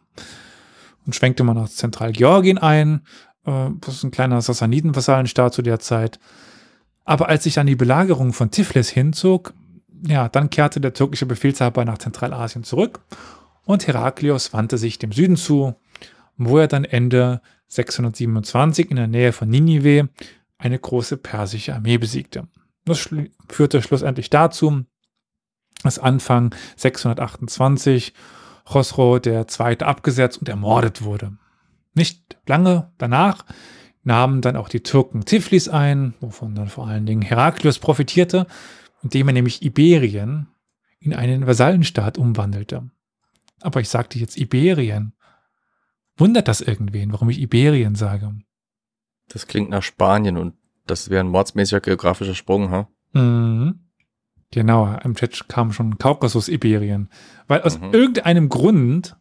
Und schwenkte man nach Zentralgeorgien ein, äh, das ist ein kleiner Sassaniden-Vasallenstaat zu der Zeit. Aber als sich dann die Belagerung von Tiflis hinzog, ja, dann kehrte der türkische Befehlshaber nach Zentralasien zurück und Heraklios wandte sich dem Süden zu, wo er dann Ende 627 in der Nähe von Ninive eine große persische Armee besiegte. Das schl führte schlussendlich dazu, dass Anfang 628 Chosro II. abgesetzt und ermordet wurde. Nicht lange danach nahmen dann auch die Türken Tiflis ein, wovon dann vor allen Dingen Heraklius profitierte, indem er nämlich Iberien in einen Vasallenstaat umwandelte. Aber ich sagte jetzt Iberien. Wundert das irgendwen, warum ich Iberien sage? Das klingt nach Spanien und das wäre ein mordsmäßiger geografischer Sprung, ha? Mhm. Genau, im Chat kam schon Kaukasus Iberien. Weil aus mhm. irgendeinem Grund,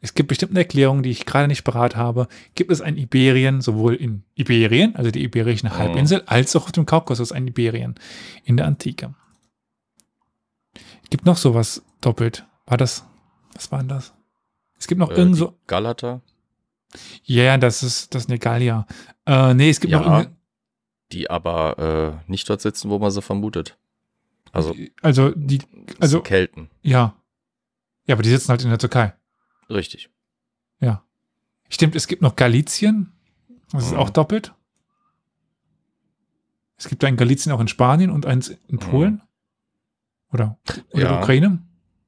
es gibt bestimmte Erklärungen, die ich gerade nicht parat habe, gibt es ein Iberien sowohl in Iberien, also die iberischen mhm. Halbinsel, mhm. als auch auf dem Kaukasus ein Iberien in der Antike. Gibt noch sowas doppelt. War das? Was war denn das? Es gibt noch äh, irgend so. Galata? Ja, yeah, das ist das ist eine Gallia. Äh, nee, es gibt ja, noch irgendwie. Die aber äh, nicht dort sitzen, wo man sie vermutet. Also, also die also, Kelten. Ja. Ja, aber die sitzen halt in der Türkei. Richtig. Ja. Stimmt, es gibt noch Galizien. Das ist mhm. auch doppelt. Es gibt ein Galizien auch in Spanien und eins in mhm. Polen. Mhm. Oder, oder ja. Ukraine?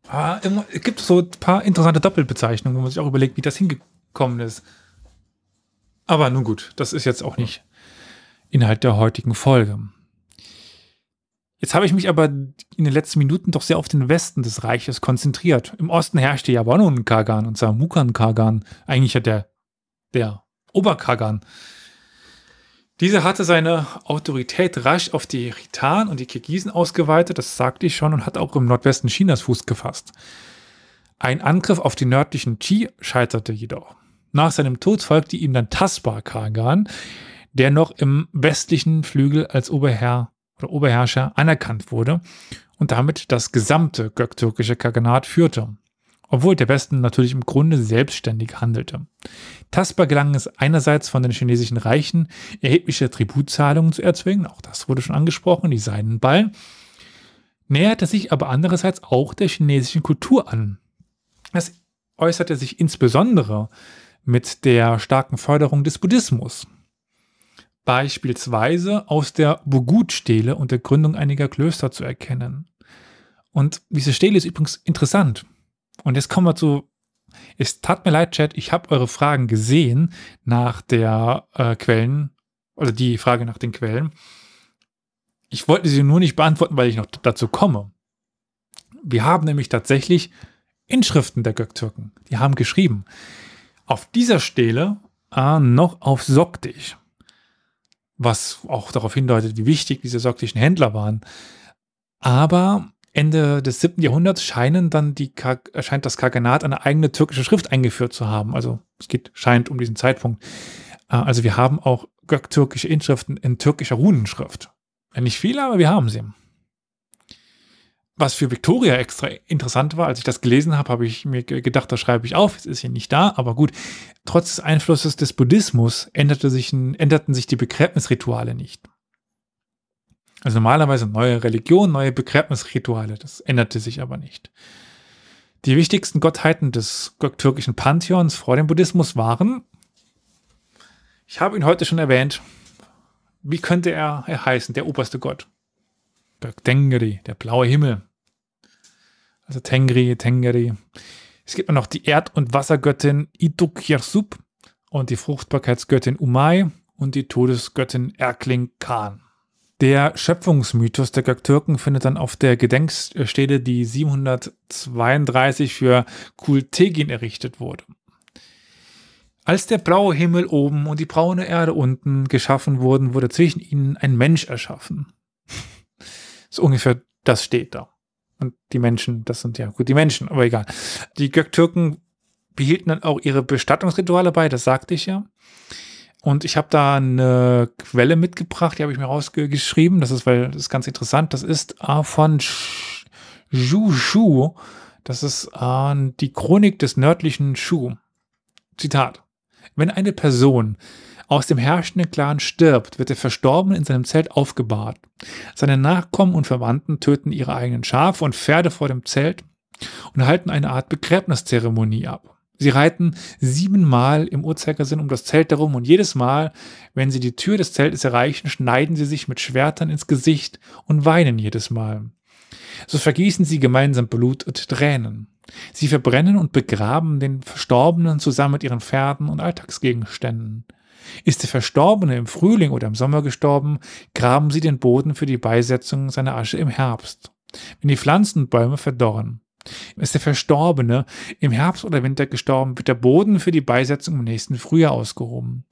Ah, es gibt so ein paar interessante Doppelbezeichnungen, wo man sich auch überlegt, wie das hingekommen ist. Aber nun gut, das ist jetzt auch nicht Inhalt der heutigen Folge. Jetzt habe ich mich aber in den letzten Minuten doch sehr auf den Westen des Reiches konzentriert. Im Osten herrschte ja Banun Kagan und Samukan Kagan, eigentlich ja der, der Oberkagan. Dieser hatte seine Autorität rasch auf die Ritan und die Kirgisen ausgeweitet, das sagte ich schon, und hat auch im Nordwesten Chinas Fuß gefasst. Ein Angriff auf die nördlichen Qi scheiterte jedoch. Nach seinem Tod folgte ihm dann Taspar Kagan, der noch im westlichen Flügel als Oberherr oder Oberherrscher anerkannt wurde und damit das gesamte göktürkische Kaganat führte obwohl der Westen natürlich im Grunde selbstständig handelte. Tasper gelang es einerseits von den chinesischen Reichen, erhebliche Tributzahlungen zu erzwingen, auch das wurde schon angesprochen, die Seidenballen, näherte sich aber andererseits auch der chinesischen Kultur an. Das äußerte sich insbesondere mit der starken Förderung des Buddhismus. Beispielsweise aus der Bugut-Stele und der Gründung einiger Klöster zu erkennen. Und diese Stele ist übrigens interessant. Und jetzt kommen wir zu. Es tat mir leid, Chat, ich habe eure Fragen gesehen nach der äh, Quellen, oder die Frage nach den Quellen. Ich wollte sie nur nicht beantworten, weil ich noch dazu komme. Wir haben nämlich tatsächlich Inschriften der Göktürken. Die haben geschrieben. Auf dieser Stele äh, noch auf Sogdisch, was auch darauf hindeutet, wie wichtig diese soktischen Händler waren. Aber Ende des 7. Jahrhunderts scheinen dann die, erscheint das Kaganat eine eigene türkische Schrift eingeführt zu haben. Also es geht, scheint um diesen Zeitpunkt. Äh, also wir haben auch göktürkische Inschriften in türkischer Runenschrift. Äh, nicht viele, aber wir haben sie. Was für Victoria extra interessant war, als ich das gelesen habe, habe ich mir gedacht, da schreibe ich auf, es ist hier nicht da, aber gut. Trotz des Einflusses des Buddhismus änderte sich, änderten sich die Begräbnisrituale nicht. Also normalerweise neue Religion, neue Begräbnisrituale. Das änderte sich aber nicht. Die wichtigsten Gottheiten des türkischen Pantheons vor dem Buddhismus waren, ich habe ihn heute schon erwähnt, wie könnte er, er heißen, der oberste Gott? Tengri, der blaue Himmel. Also Tengri, Tengri. Es gibt noch die Erd- und Wassergöttin Idukyarsub und die Fruchtbarkeitsgöttin Umay und die Todesgöttin Erkling Khan. Der Schöpfungsmythos der Göktürken findet dann auf der Gedenkstätte, die 732 für Kultegin errichtet wurde. Als der blaue Himmel oben und die braune Erde unten geschaffen wurden, wurde zwischen ihnen ein Mensch erschaffen. so ungefähr das steht da. Und die Menschen, das sind ja gut, die Menschen, aber egal. Die Göktürken behielten dann auch ihre Bestattungsrituale bei, das sagte ich ja. Und ich habe da eine Quelle mitgebracht, die habe ich mir rausgeschrieben. Das ist, weil das ist ganz interessant. Das ist äh, von Zhu Shu. Das ist äh, die Chronik des nördlichen Shu. Zitat. Wenn eine Person aus dem herrschenden Clan stirbt, wird der Verstorbene in seinem Zelt aufgebahrt. Seine Nachkommen und Verwandten töten ihre eigenen Schafe und Pferde vor dem Zelt und halten eine Art Begräbniszeremonie ab. Sie reiten siebenmal im Uhrzeigersinn um das Zelt herum und jedes Mal, wenn sie die Tür des Zeltes erreichen, schneiden sie sich mit Schwertern ins Gesicht und weinen jedes Mal. So vergießen sie gemeinsam Blut und Tränen. Sie verbrennen und begraben den Verstorbenen zusammen mit ihren Pferden und Alltagsgegenständen. Ist der Verstorbene im Frühling oder im Sommer gestorben, graben sie den Boden für die Beisetzung seiner Asche im Herbst, wenn die Pflanzen und Bäume verdorren. Ist der Verstorbene im Herbst oder Winter gestorben, wird der Boden für die Beisetzung im nächsten Frühjahr ausgehoben,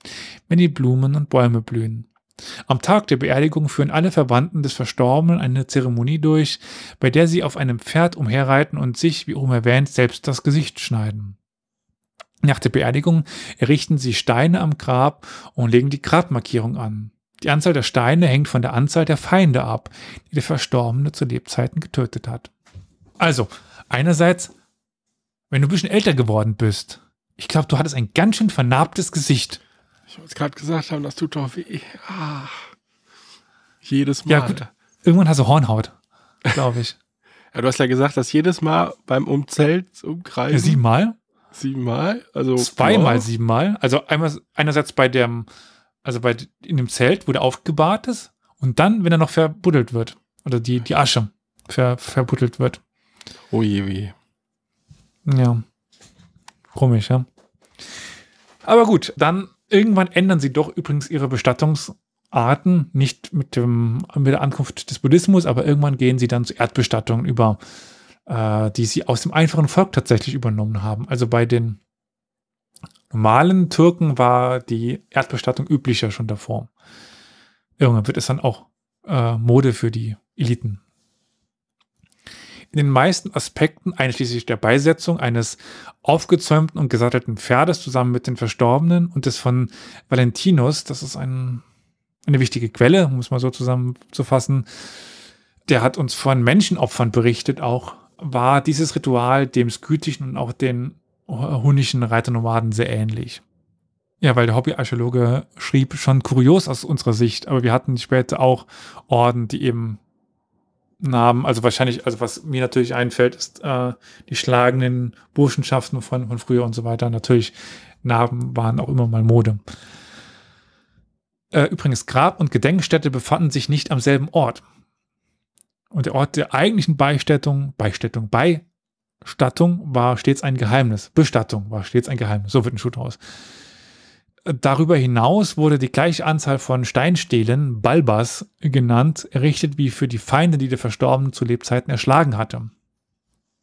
wenn die Blumen und Bäume blühen. Am Tag der Beerdigung führen alle Verwandten des Verstorbenen eine Zeremonie durch, bei der sie auf einem Pferd umherreiten und sich, wie oben erwähnt, selbst das Gesicht schneiden. Nach der Beerdigung errichten sie Steine am Grab und legen die Grabmarkierung an. Die Anzahl der Steine hängt von der Anzahl der Feinde ab, die der Verstorbene zu Lebzeiten getötet hat. Also, Einerseits, wenn du ein bisschen älter geworden bist, ich glaube, du hattest ein ganz schön vernarbtes Gesicht. Ich wollte es gerade gesagt haben, das tut doch weh. Ah, jedes Mal. Ja, gut. Irgendwann hast du Hornhaut, glaube ich. ja, du hast ja gesagt, dass jedes Mal beim Umzelt, Umkreisen. Ja, siebenmal? Siebenmal? Also. Zweimal wow. siebenmal. Also einmal, einerseits bei dem, also bei, in dem Zelt, wo der aufgebahrt ist. Und dann, wenn er noch verbuddelt wird. Oder die, die Asche ver, verbuddelt wird. Oh je, Ja. Komisch, ja. Aber gut, dann irgendwann ändern sie doch übrigens ihre Bestattungsarten. Nicht mit, dem, mit der Ankunft des Buddhismus, aber irgendwann gehen sie dann zu Erdbestattungen über, äh, die sie aus dem einfachen Volk tatsächlich übernommen haben. Also bei den normalen Türken war die Erdbestattung üblicher schon davor. Irgendwann wird es dann auch äh, Mode für die Eliten in den meisten Aspekten, einschließlich der Beisetzung eines aufgezäumten und gesattelten Pferdes zusammen mit den Verstorbenen und des von Valentinus, das ist ein, eine wichtige Quelle, um es mal so zusammenzufassen, der hat uns von Menschenopfern berichtet auch, war dieses Ritual dem skytischen und auch den hunischen Reiternomaden sehr ähnlich. Ja, weil der Hobbyarchäologe schrieb, schon kurios aus unserer Sicht, aber wir hatten später auch Orden, die eben Namen, also wahrscheinlich, also was mir natürlich einfällt, ist äh, die schlagenden Burschenschaften von, von früher und so weiter. Natürlich, Namen waren auch immer mal Mode. Äh, übrigens, Grab und Gedenkstätte befanden sich nicht am selben Ort. Und der Ort der eigentlichen Beistattung, Beistattung, Beistattung war stets ein Geheimnis. Bestattung war stets ein Geheimnis. So wird ein Schuh draus. Darüber hinaus wurde die gleiche Anzahl von Steinstelen, Balbas genannt, errichtet wie für die Feinde, die der Verstorbene zu Lebzeiten erschlagen hatte.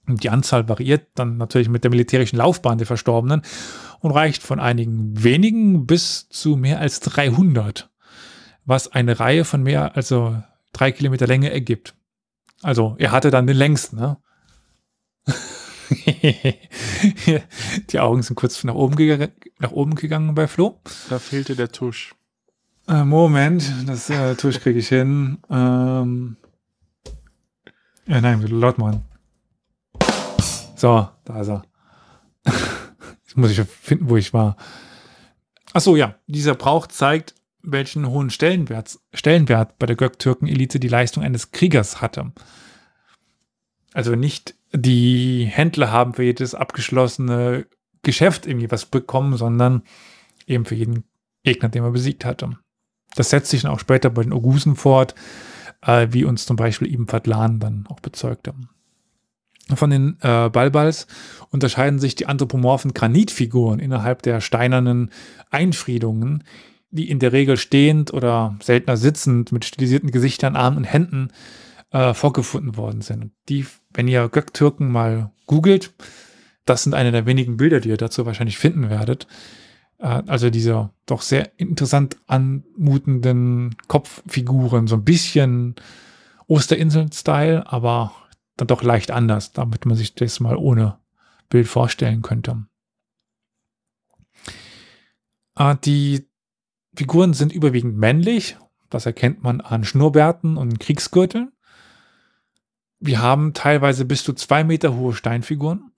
Und Die Anzahl variiert dann natürlich mit der militärischen Laufbahn der Verstorbenen und reicht von einigen wenigen bis zu mehr als 300, was eine Reihe von mehr als drei Kilometer Länge ergibt. Also er hatte dann den längsten. Ne? die Augen sind kurz nach oben, nach oben gegangen bei Flo. Da fehlte der Tusch. Äh, Moment, das äh, Tusch kriege ich hin. Ähm, ja, nein, laut machen. So, da ist er. Jetzt muss ich finden, wo ich war. Achso, ja. Dieser Brauch zeigt, welchen hohen Stellenwert, Stellenwert bei der Göktürken-Elite die Leistung eines Kriegers hatte. Also nicht die Händler haben für jedes abgeschlossene Geschäft irgendwie was bekommen, sondern eben für jeden Gegner, den man besiegt hatte. Das setzt sich dann auch später bei den Ogusen fort, äh, wie uns zum Beispiel eben Fadlan dann auch bezeugte. Von den äh, Balbals unterscheiden sich die anthropomorphen Granitfiguren innerhalb der steinernen Einfriedungen, die in der Regel stehend oder seltener sitzend mit stilisierten Gesichtern, Armen und Händen äh, vorgefunden worden sind. Die wenn ihr Göktürken mal googelt, das sind eine der wenigen Bilder, die ihr dazu wahrscheinlich finden werdet. Äh, also diese doch sehr interessant anmutenden Kopffiguren, so ein bisschen Osterinseln-Style, aber dann doch leicht anders, damit man sich das mal ohne Bild vorstellen könnte. Äh, die Figuren sind überwiegend männlich, das erkennt man an Schnurrbärten und Kriegsgürteln. Wir haben teilweise bis zu zwei Meter hohe Steinfiguren,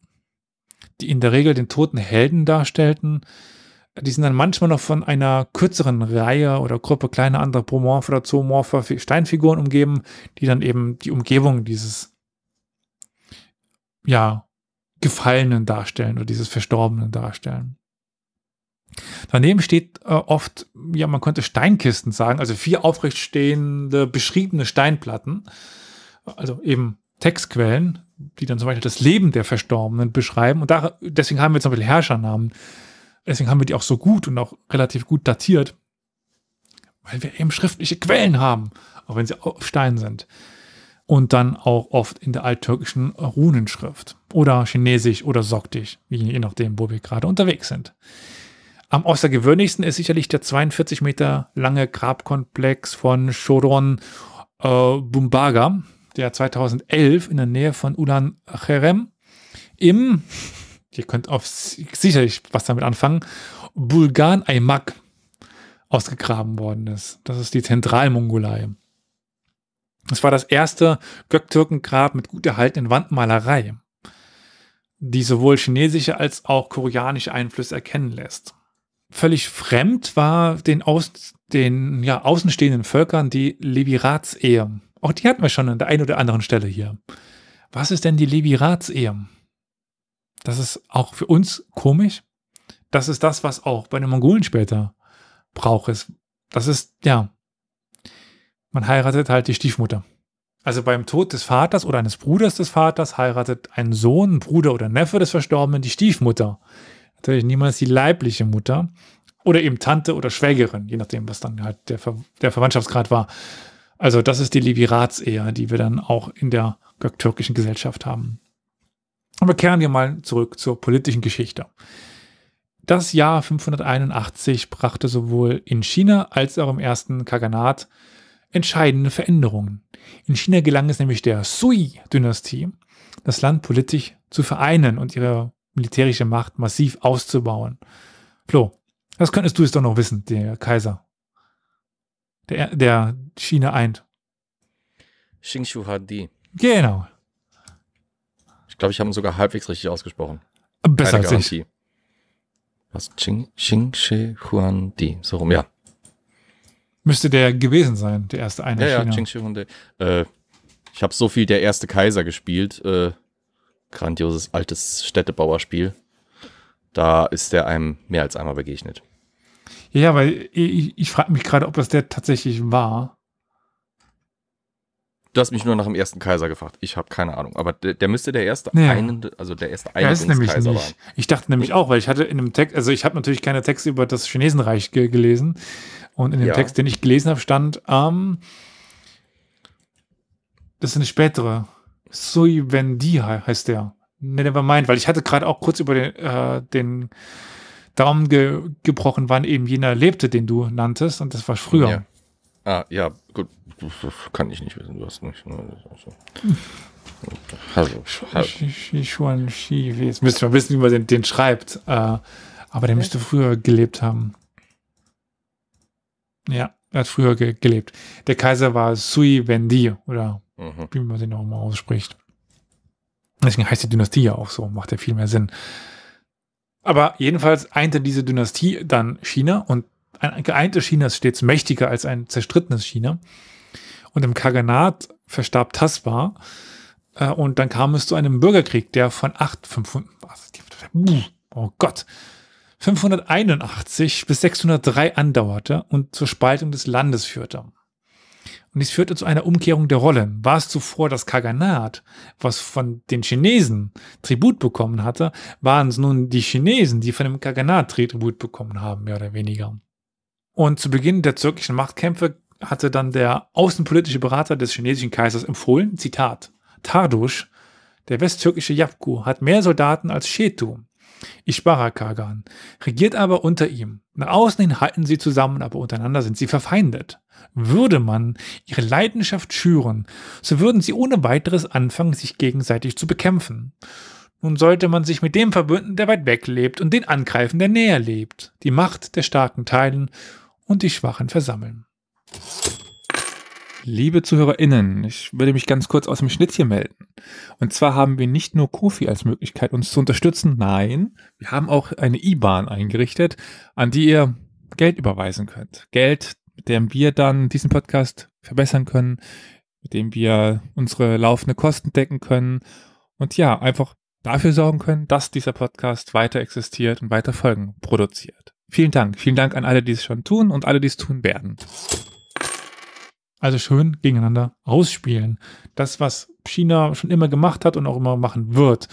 die in der Regel den toten Helden darstellten. Die sind dann manchmal noch von einer kürzeren Reihe oder Gruppe kleiner anthropomorpher oder zoomorpher Steinfiguren umgeben, die dann eben die Umgebung dieses ja, Gefallenen darstellen oder dieses Verstorbenen darstellen. Daneben steht äh, oft, ja, man könnte Steinkisten sagen, also vier aufrechtstehende, beschriebene Steinplatten, also eben Textquellen, die dann zum Beispiel das Leben der Verstorbenen beschreiben. Und da, deswegen haben wir zum Beispiel Herrschernamen. Deswegen haben wir die auch so gut und auch relativ gut datiert, weil wir eben schriftliche Quellen haben, auch wenn sie auf Stein sind. Und dann auch oft in der alttürkischen Runenschrift oder Chinesisch oder soktisch, je nachdem, wo wir gerade unterwegs sind. Am außergewöhnlichsten ist sicherlich der 42 Meter lange Grabkomplex von Shodron äh, Bumbaga, der 2011 in der Nähe von Ulan Cherem im, ihr könnt auf sicherlich was damit anfangen, Bulgan Aymak ausgegraben worden ist. Das ist die Zentralmongolei. Es war das erste Göktürkengrab mit gut erhaltenen Wandmalerei, die sowohl chinesische als auch koreanische Einflüsse erkennen lässt. Völlig fremd war den, Aus, den ja, außenstehenden Völkern die Levirats-Ehe, auch die hatten wir schon an der einen oder anderen Stelle hier. Was ist denn die Levi-Rats-Ehe? Das ist auch für uns komisch. Das ist das, was auch bei den Mongolen später braucht ist. Das ist, ja, man heiratet halt die Stiefmutter. Also beim Tod des Vaters oder eines Bruders des Vaters heiratet ein Sohn, Bruder oder Neffe des Verstorbenen die Stiefmutter. Natürlich niemals die leibliche Mutter oder eben Tante oder Schwägerin, je nachdem, was dann halt der, Ver der Verwandtschaftsgrad war. Also das ist die Leviratsehe, die wir dann auch in der türkischen Gesellschaft haben. Aber kehren wir mal zurück zur politischen Geschichte. Das Jahr 581 brachte sowohl in China als auch im ersten Kaganat entscheidende Veränderungen. In China gelang es nämlich der Sui-Dynastie, das Land politisch zu vereinen und ihre militärische Macht massiv auszubauen. Flo, das könntest du jetzt doch noch wissen, der Kaiser der, der China eint. Xingxiu Hadi. Genau. Ich glaube, ich habe ihn sogar halbwegs richtig ausgesprochen. Besser Keine als ich. Was? Xing, Xing Huan Di. So rum, ja. Müsste der gewesen sein, der erste Einheit. Ja, ja, Xing She Huan Di. Äh, ich habe so viel der erste Kaiser gespielt. Äh, grandioses altes Städtebauerspiel. Da ist der einem mehr als einmal begegnet. Ja, weil ich, ich frage mich gerade, ob das der tatsächlich war. Du hast mich nur nach dem ersten Kaiser gefragt. Ich habe keine Ahnung. Aber der, der müsste der erste ja. einen, also der erste ja, ist nämlich Kaiser nicht. Waren. Ich dachte nämlich auch, weil ich hatte in einem Text, also ich habe natürlich keine Texte über das Chinesenreich ge gelesen. Und in dem ja. Text, den ich gelesen habe, stand, ähm, das ist eine spätere. Sui Wendi heißt der. Ne, Nevermind, weil ich hatte gerade auch kurz über den, äh, den Daumen ge gebrochen, wann eben jener lebte, den du nanntest, und das war früher. Ja. Ah, ja, gut, kann ich nicht wissen, du hast nicht. Ne, also. Also, Shishuan also. Shi, jetzt müsste man wissen, wie man den, den schreibt. Äh, aber der müsste früher gelebt haben. Ja, er hat früher ge gelebt. Der Kaiser war Sui Wendi, oder mhm. wie man den auch mal ausspricht. Deswegen heißt die Dynastie ja auch so, macht ja viel mehr Sinn. Aber jedenfalls einte diese Dynastie dann China und ein geeintes China ist stets mächtiger als ein zerstrittenes China. Und im Kaganat verstarb Tasba äh, und dann kam es zu einem Bürgerkrieg, der von 8, 500, oh Gott, 581 bis 603 andauerte und zur Spaltung des Landes führte. Und dies führte zu einer Umkehrung der Rolle. War es zuvor das Kaganat, was von den Chinesen Tribut bekommen hatte, waren es nun die Chinesen, die von dem Kaganat Tribut bekommen haben, mehr oder weniger. Und zu Beginn der türkischen Machtkämpfe hatte dann der außenpolitische Berater des chinesischen Kaisers empfohlen, Zitat, Tardusch, der westtürkische Yapku, hat mehr Soldaten als Shetu, Ishbara Kagan, regiert aber unter ihm. Nach außen hin halten sie zusammen, aber untereinander sind sie verfeindet. Würde man ihre Leidenschaft schüren, so würden sie ohne weiteres anfangen, sich gegenseitig zu bekämpfen. Nun sollte man sich mit dem verbünden, der weit weg lebt, und den angreifen, der näher lebt. Die Macht der Starken teilen und die Schwachen versammeln. Liebe ZuhörerInnen, ich würde mich ganz kurz aus dem Schnitt hier melden. Und zwar haben wir nicht nur Kofi als Möglichkeit, uns zu unterstützen, nein, wir haben auch eine IBAN eingerichtet, an die ihr Geld überweisen könnt. Geld, mit dem wir dann diesen Podcast verbessern können, mit dem wir unsere laufenden Kosten decken können und ja, einfach dafür sorgen können, dass dieser Podcast weiter existiert und weiter Folgen produziert. Vielen Dank. Vielen Dank an alle, die es schon tun und alle, die es tun werden. Also schön gegeneinander ausspielen. Das, was China schon immer gemacht hat und auch immer machen wird,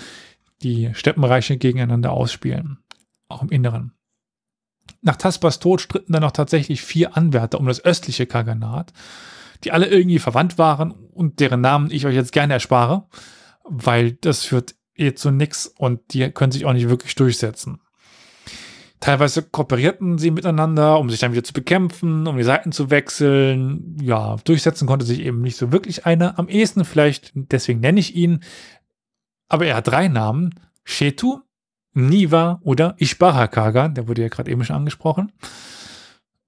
die Steppenreiche gegeneinander ausspielen. Auch im Inneren. Nach Taspas Tod stritten dann noch tatsächlich vier Anwärter um das östliche Kaganat, die alle irgendwie verwandt waren und deren Namen ich euch jetzt gerne erspare, weil das führt eh zu nichts und die können sich auch nicht wirklich durchsetzen. Teilweise kooperierten sie miteinander, um sich dann wieder zu bekämpfen, um die Seiten zu wechseln. Ja, durchsetzen konnte sich eben nicht so wirklich einer. Am ehesten vielleicht, deswegen nenne ich ihn, aber er hat drei Namen. Shetu, Niva oder Ishbara Kaga, der wurde ja gerade eben schon angesprochen.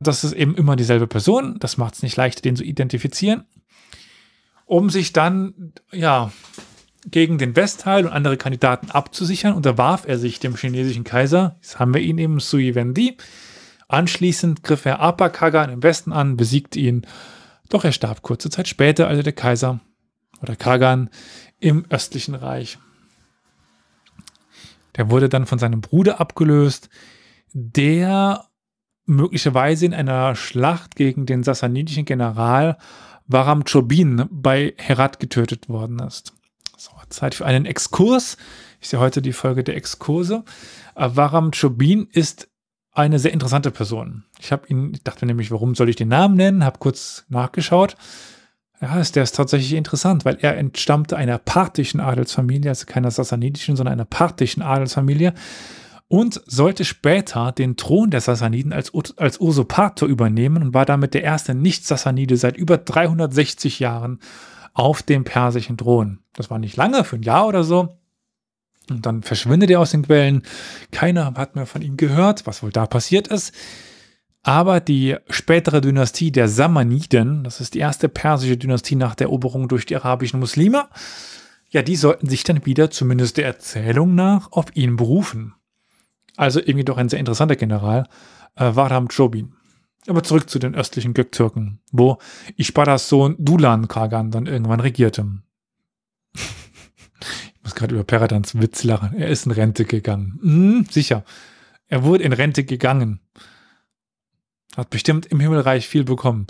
Das ist eben immer dieselbe Person, das macht es nicht leichter, den zu identifizieren, um sich dann, ja, gegen den Westteil und andere Kandidaten abzusichern, unterwarf er sich dem chinesischen Kaiser, jetzt haben wir ihn eben, Sui Wendi. Anschließend griff er Apakagan im Westen an, besiegte ihn, doch er starb kurze Zeit später, also der Kaiser oder Kagan im östlichen Reich. Der wurde dann von seinem Bruder abgelöst, der möglicherweise in einer Schlacht gegen den sassanidischen General Waram Chobin bei Herat getötet worden ist. Zeit für einen Exkurs. Ich sehe heute die Folge der Exkurse. Avaram Chobin ist eine sehr interessante Person. Ich habe ihn, ich dachte nämlich, warum soll ich den Namen nennen? Habe kurz nachgeschaut. Ja, ist, der ist tatsächlich interessant, weil er entstammte einer parthischen Adelsfamilie, also keiner sassanidischen, sondern einer parthischen Adelsfamilie und sollte später den Thron der Sassaniden als, als Usurpator übernehmen und war damit der erste Nicht-Sassanide seit über 360 Jahren auf dem persischen Thron. Das war nicht lange, für ein Jahr oder so. Und dann verschwindet er aus den Quellen. Keiner hat mehr von ihm gehört, was wohl da passiert ist. Aber die spätere Dynastie der Samaniden, das ist die erste persische Dynastie nach der Eroberung durch die arabischen Muslime, ja, die sollten sich dann wieder, zumindest der Erzählung nach, auf ihn berufen. Also irgendwie doch ein sehr interessanter General, äh, Chobin. Aber zurück zu den östlichen Göktürken, wo Isparas Sohn Dulan Kagan dann irgendwann regierte. ich muss gerade über Peradans Witz lachen. Er ist in Rente gegangen. Mhm, sicher. Er wurde in Rente gegangen. Hat bestimmt im Himmelreich viel bekommen.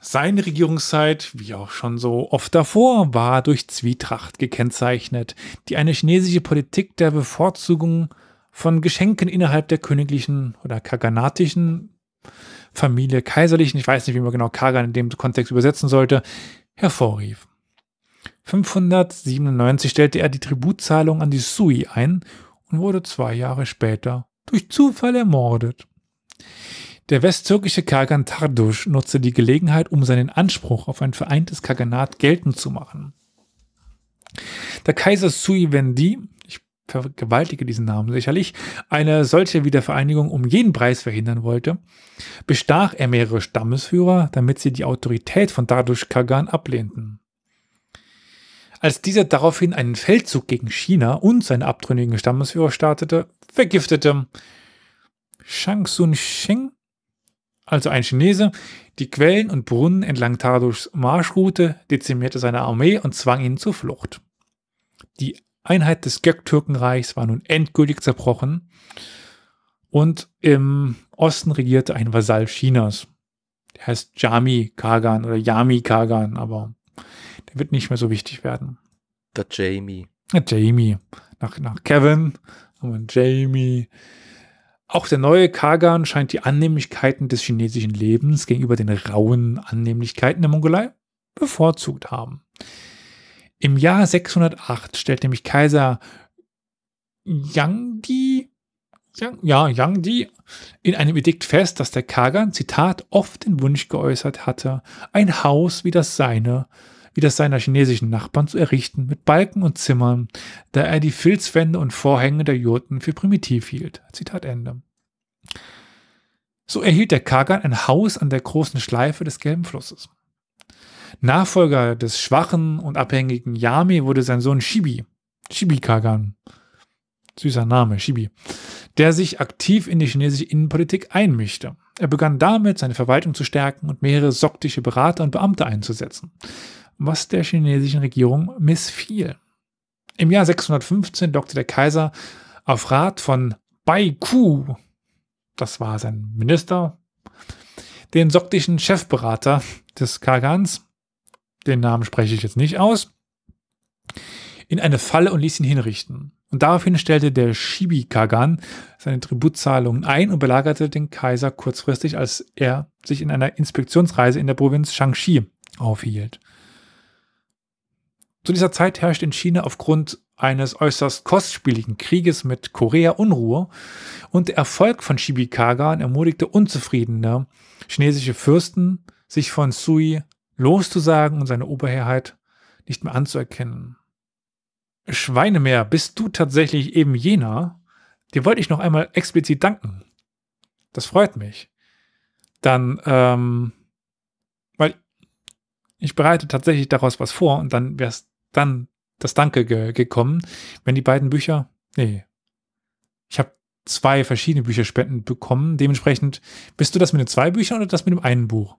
Seine Regierungszeit, wie auch schon so oft davor, war durch Zwietracht gekennzeichnet, die eine chinesische Politik der Bevorzugung von Geschenken innerhalb der königlichen oder kaganatischen Familie, kaiserlichen, ich weiß nicht, wie man genau Kagan in dem Kontext übersetzen sollte, hervorrief. 597 stellte er die Tributzahlung an die Sui ein und wurde zwei Jahre später durch Zufall ermordet. Der westtürkische Kagan Tardusch nutzte die Gelegenheit, um seinen Anspruch auf ein vereintes Kaganat geltend zu machen. Der Kaiser Sui Wendi vergewaltige diesen Namen sicherlich, eine solche Wiedervereinigung um jeden Preis verhindern wollte, bestach er mehrere Stammesführer, damit sie die Autorität von Dardush Kagan ablehnten. Als dieser daraufhin einen Feldzug gegen China und seine abtrünnigen Stammesführer startete, vergiftete Shang Sun Xing, also ein Chinese, die Quellen und Brunnen entlang Tardushs Marschroute, dezimierte seine Armee und zwang ihn zur Flucht. Die Einheit des Göktürkenreichs war nun endgültig zerbrochen und im Osten regierte ein Vasall Chinas. Der heißt Jami Kagan oder Yami Kagan, aber der wird nicht mehr so wichtig werden. Der Jamie. Der Jamie. Nach, nach Kevin haben Jamie. Auch der neue Kagan scheint die Annehmlichkeiten des chinesischen Lebens gegenüber den rauen Annehmlichkeiten der Mongolei bevorzugt haben. Im Jahr 608 stellt nämlich Kaiser Yangdi Yang, ja, Yang Di in einem Edikt fest, dass der Kagan, Zitat, oft den Wunsch geäußert hatte, ein Haus wie das seine, wie das seiner chinesischen Nachbarn zu errichten, mit Balken und Zimmern, da er die Filzwände und Vorhänge der Jurten für primitiv hielt. Zitat Ende. So erhielt der Kagan ein Haus an der großen Schleife des Gelben Flusses. Nachfolger des schwachen und abhängigen Yami wurde sein Sohn Shibi, Shibi Kagan. Süßer Name, Shibi, der sich aktiv in die chinesische Innenpolitik einmischte. Er begann damit, seine Verwaltung zu stärken und mehrere soktische Berater und Beamte einzusetzen, was der chinesischen Regierung missfiel. Im Jahr 615 lockte der Kaiser auf Rat von Baiku, das war sein Minister, den soktischen Chefberater des Kagans den Namen spreche ich jetzt nicht aus, in eine Falle und ließ ihn hinrichten. Und daraufhin stellte der Shibi Kagan seine Tributzahlungen ein und belagerte den Kaiser kurzfristig, als er sich in einer Inspektionsreise in der Provinz Shaanxi aufhielt. Zu dieser Zeit herrschte in China aufgrund eines äußerst kostspieligen Krieges mit Korea Unruhe und der Erfolg von Shibi Kagan ermutigte unzufriedene chinesische Fürsten, sich von Sui loszusagen und seine Oberherrheit nicht mehr anzuerkennen. Schweinemeer, bist du tatsächlich eben jener? Dir wollte ich noch einmal explizit danken. Das freut mich. Dann, ähm, weil ich bereite tatsächlich daraus was vor und dann wäre es dann das Danke ge gekommen, wenn die beiden Bücher, nee, ich habe zwei verschiedene Bücherspenden bekommen. Dementsprechend, bist du das mit den zwei Büchern oder das mit dem einen Buch?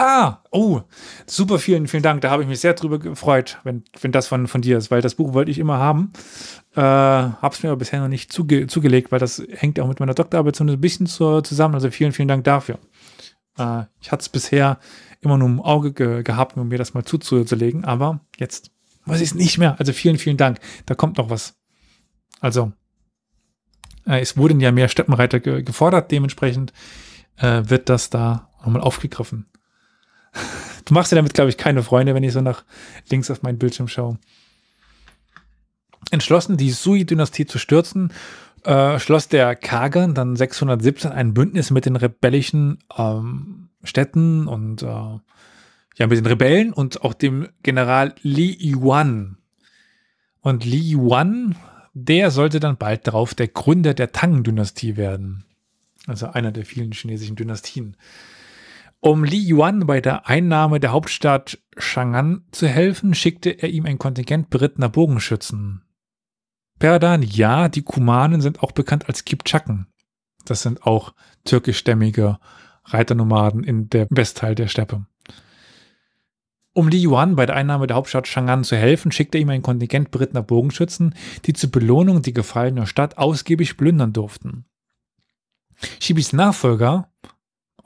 Ah, oh, super, vielen, vielen Dank. Da habe ich mich sehr drüber gefreut, wenn, wenn das von, von dir ist, weil das Buch wollte ich immer haben. Äh, habe es mir aber bisher noch nicht zuge zugelegt, weil das hängt auch mit meiner Doktorarbeit so ein bisschen zu, zusammen. Also vielen, vielen Dank dafür. Äh, ich hatte es bisher immer nur im Auge ge gehabt, um mir das mal zuzulegen, aber jetzt weiß ich es nicht mehr. Also vielen, vielen Dank. Da kommt noch was. Also, äh, es wurden ja mehr Steppenreiter ge gefordert, dementsprechend äh, wird das da nochmal aufgegriffen. Du machst dir damit, glaube ich, keine Freunde, wenn ich so nach links auf meinen Bildschirm schaue. Entschlossen, die Sui-Dynastie zu stürzen, äh, schloss der Kagan dann 617 ein Bündnis mit den rebellischen ähm, Städten und äh, ja, mit den Rebellen und auch dem General Li Yuan. Und Li Yuan, der sollte dann bald darauf der Gründer der Tang-Dynastie werden. Also einer der vielen chinesischen Dynastien. Um Li Yuan bei der Einnahme der Hauptstadt Chang'an zu helfen, schickte er ihm ein Kontingent berittener Bogenschützen. Perdan, ja, die Kumanen sind auch bekannt als Kipchaken. Das sind auch türkischstämmige Reiternomaden in der Westteil der Steppe. Um Li Yuan bei der Einnahme der Hauptstadt Chang'an zu helfen, schickte er ihm ein Kontingent berittener Bogenschützen, die zur Belohnung die gefallene Stadt ausgiebig plündern durften. Shibis Nachfolger,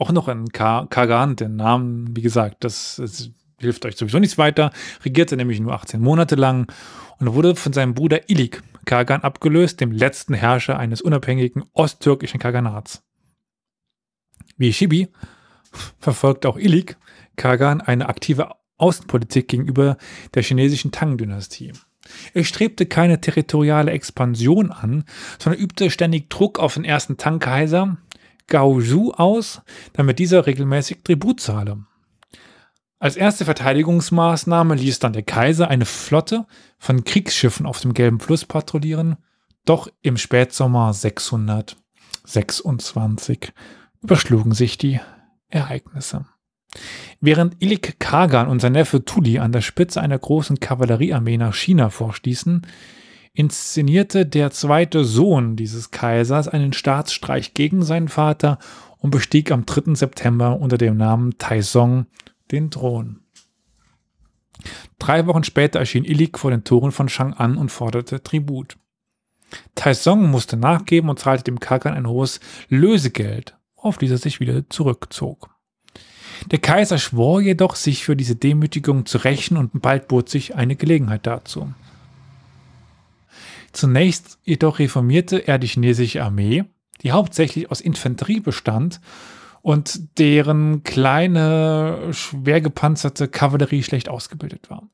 auch noch in Kagan, den Namen, wie gesagt, das, das hilft euch sowieso nichts weiter, regierte nämlich nur 18 Monate lang und wurde von seinem Bruder Ilik Kagan abgelöst, dem letzten Herrscher eines unabhängigen osttürkischen Kaganats. Wie Shibi verfolgt auch Ilik Kagan eine aktive Außenpolitik gegenüber der chinesischen Tang-Dynastie. Er strebte keine territoriale Expansion an, sondern übte ständig Druck auf den ersten Tang-Kaiser, Gaozhou aus, damit dieser regelmäßig Tribut zahle. Als erste Verteidigungsmaßnahme ließ dann der Kaiser eine Flotte von Kriegsschiffen auf dem Gelben Fluss patrouillieren, doch im Spätsommer 626 überschlugen sich die Ereignisse. Während Ilik Kagan und sein Neffe Tuli an der Spitze einer großen Kavalleriearmee nach China vorstießen, inszenierte der zweite Sohn dieses Kaisers einen Staatsstreich gegen seinen Vater und bestieg am 3. September unter dem Namen Taizong den Thron. Drei Wochen später erschien Ilik vor den Toren von Chang'an und forderte Tribut. Taizong musste nachgeben und zahlte dem Kakan ein hohes Lösegeld, auf das er sich wieder zurückzog. Der Kaiser schwor jedoch, sich für diese Demütigung zu rächen und bald bot sich eine Gelegenheit dazu. Zunächst jedoch reformierte er die chinesische Armee, die hauptsächlich aus Infanterie bestand und deren kleine, schwer gepanzerte Kavallerie schlecht ausgebildet war.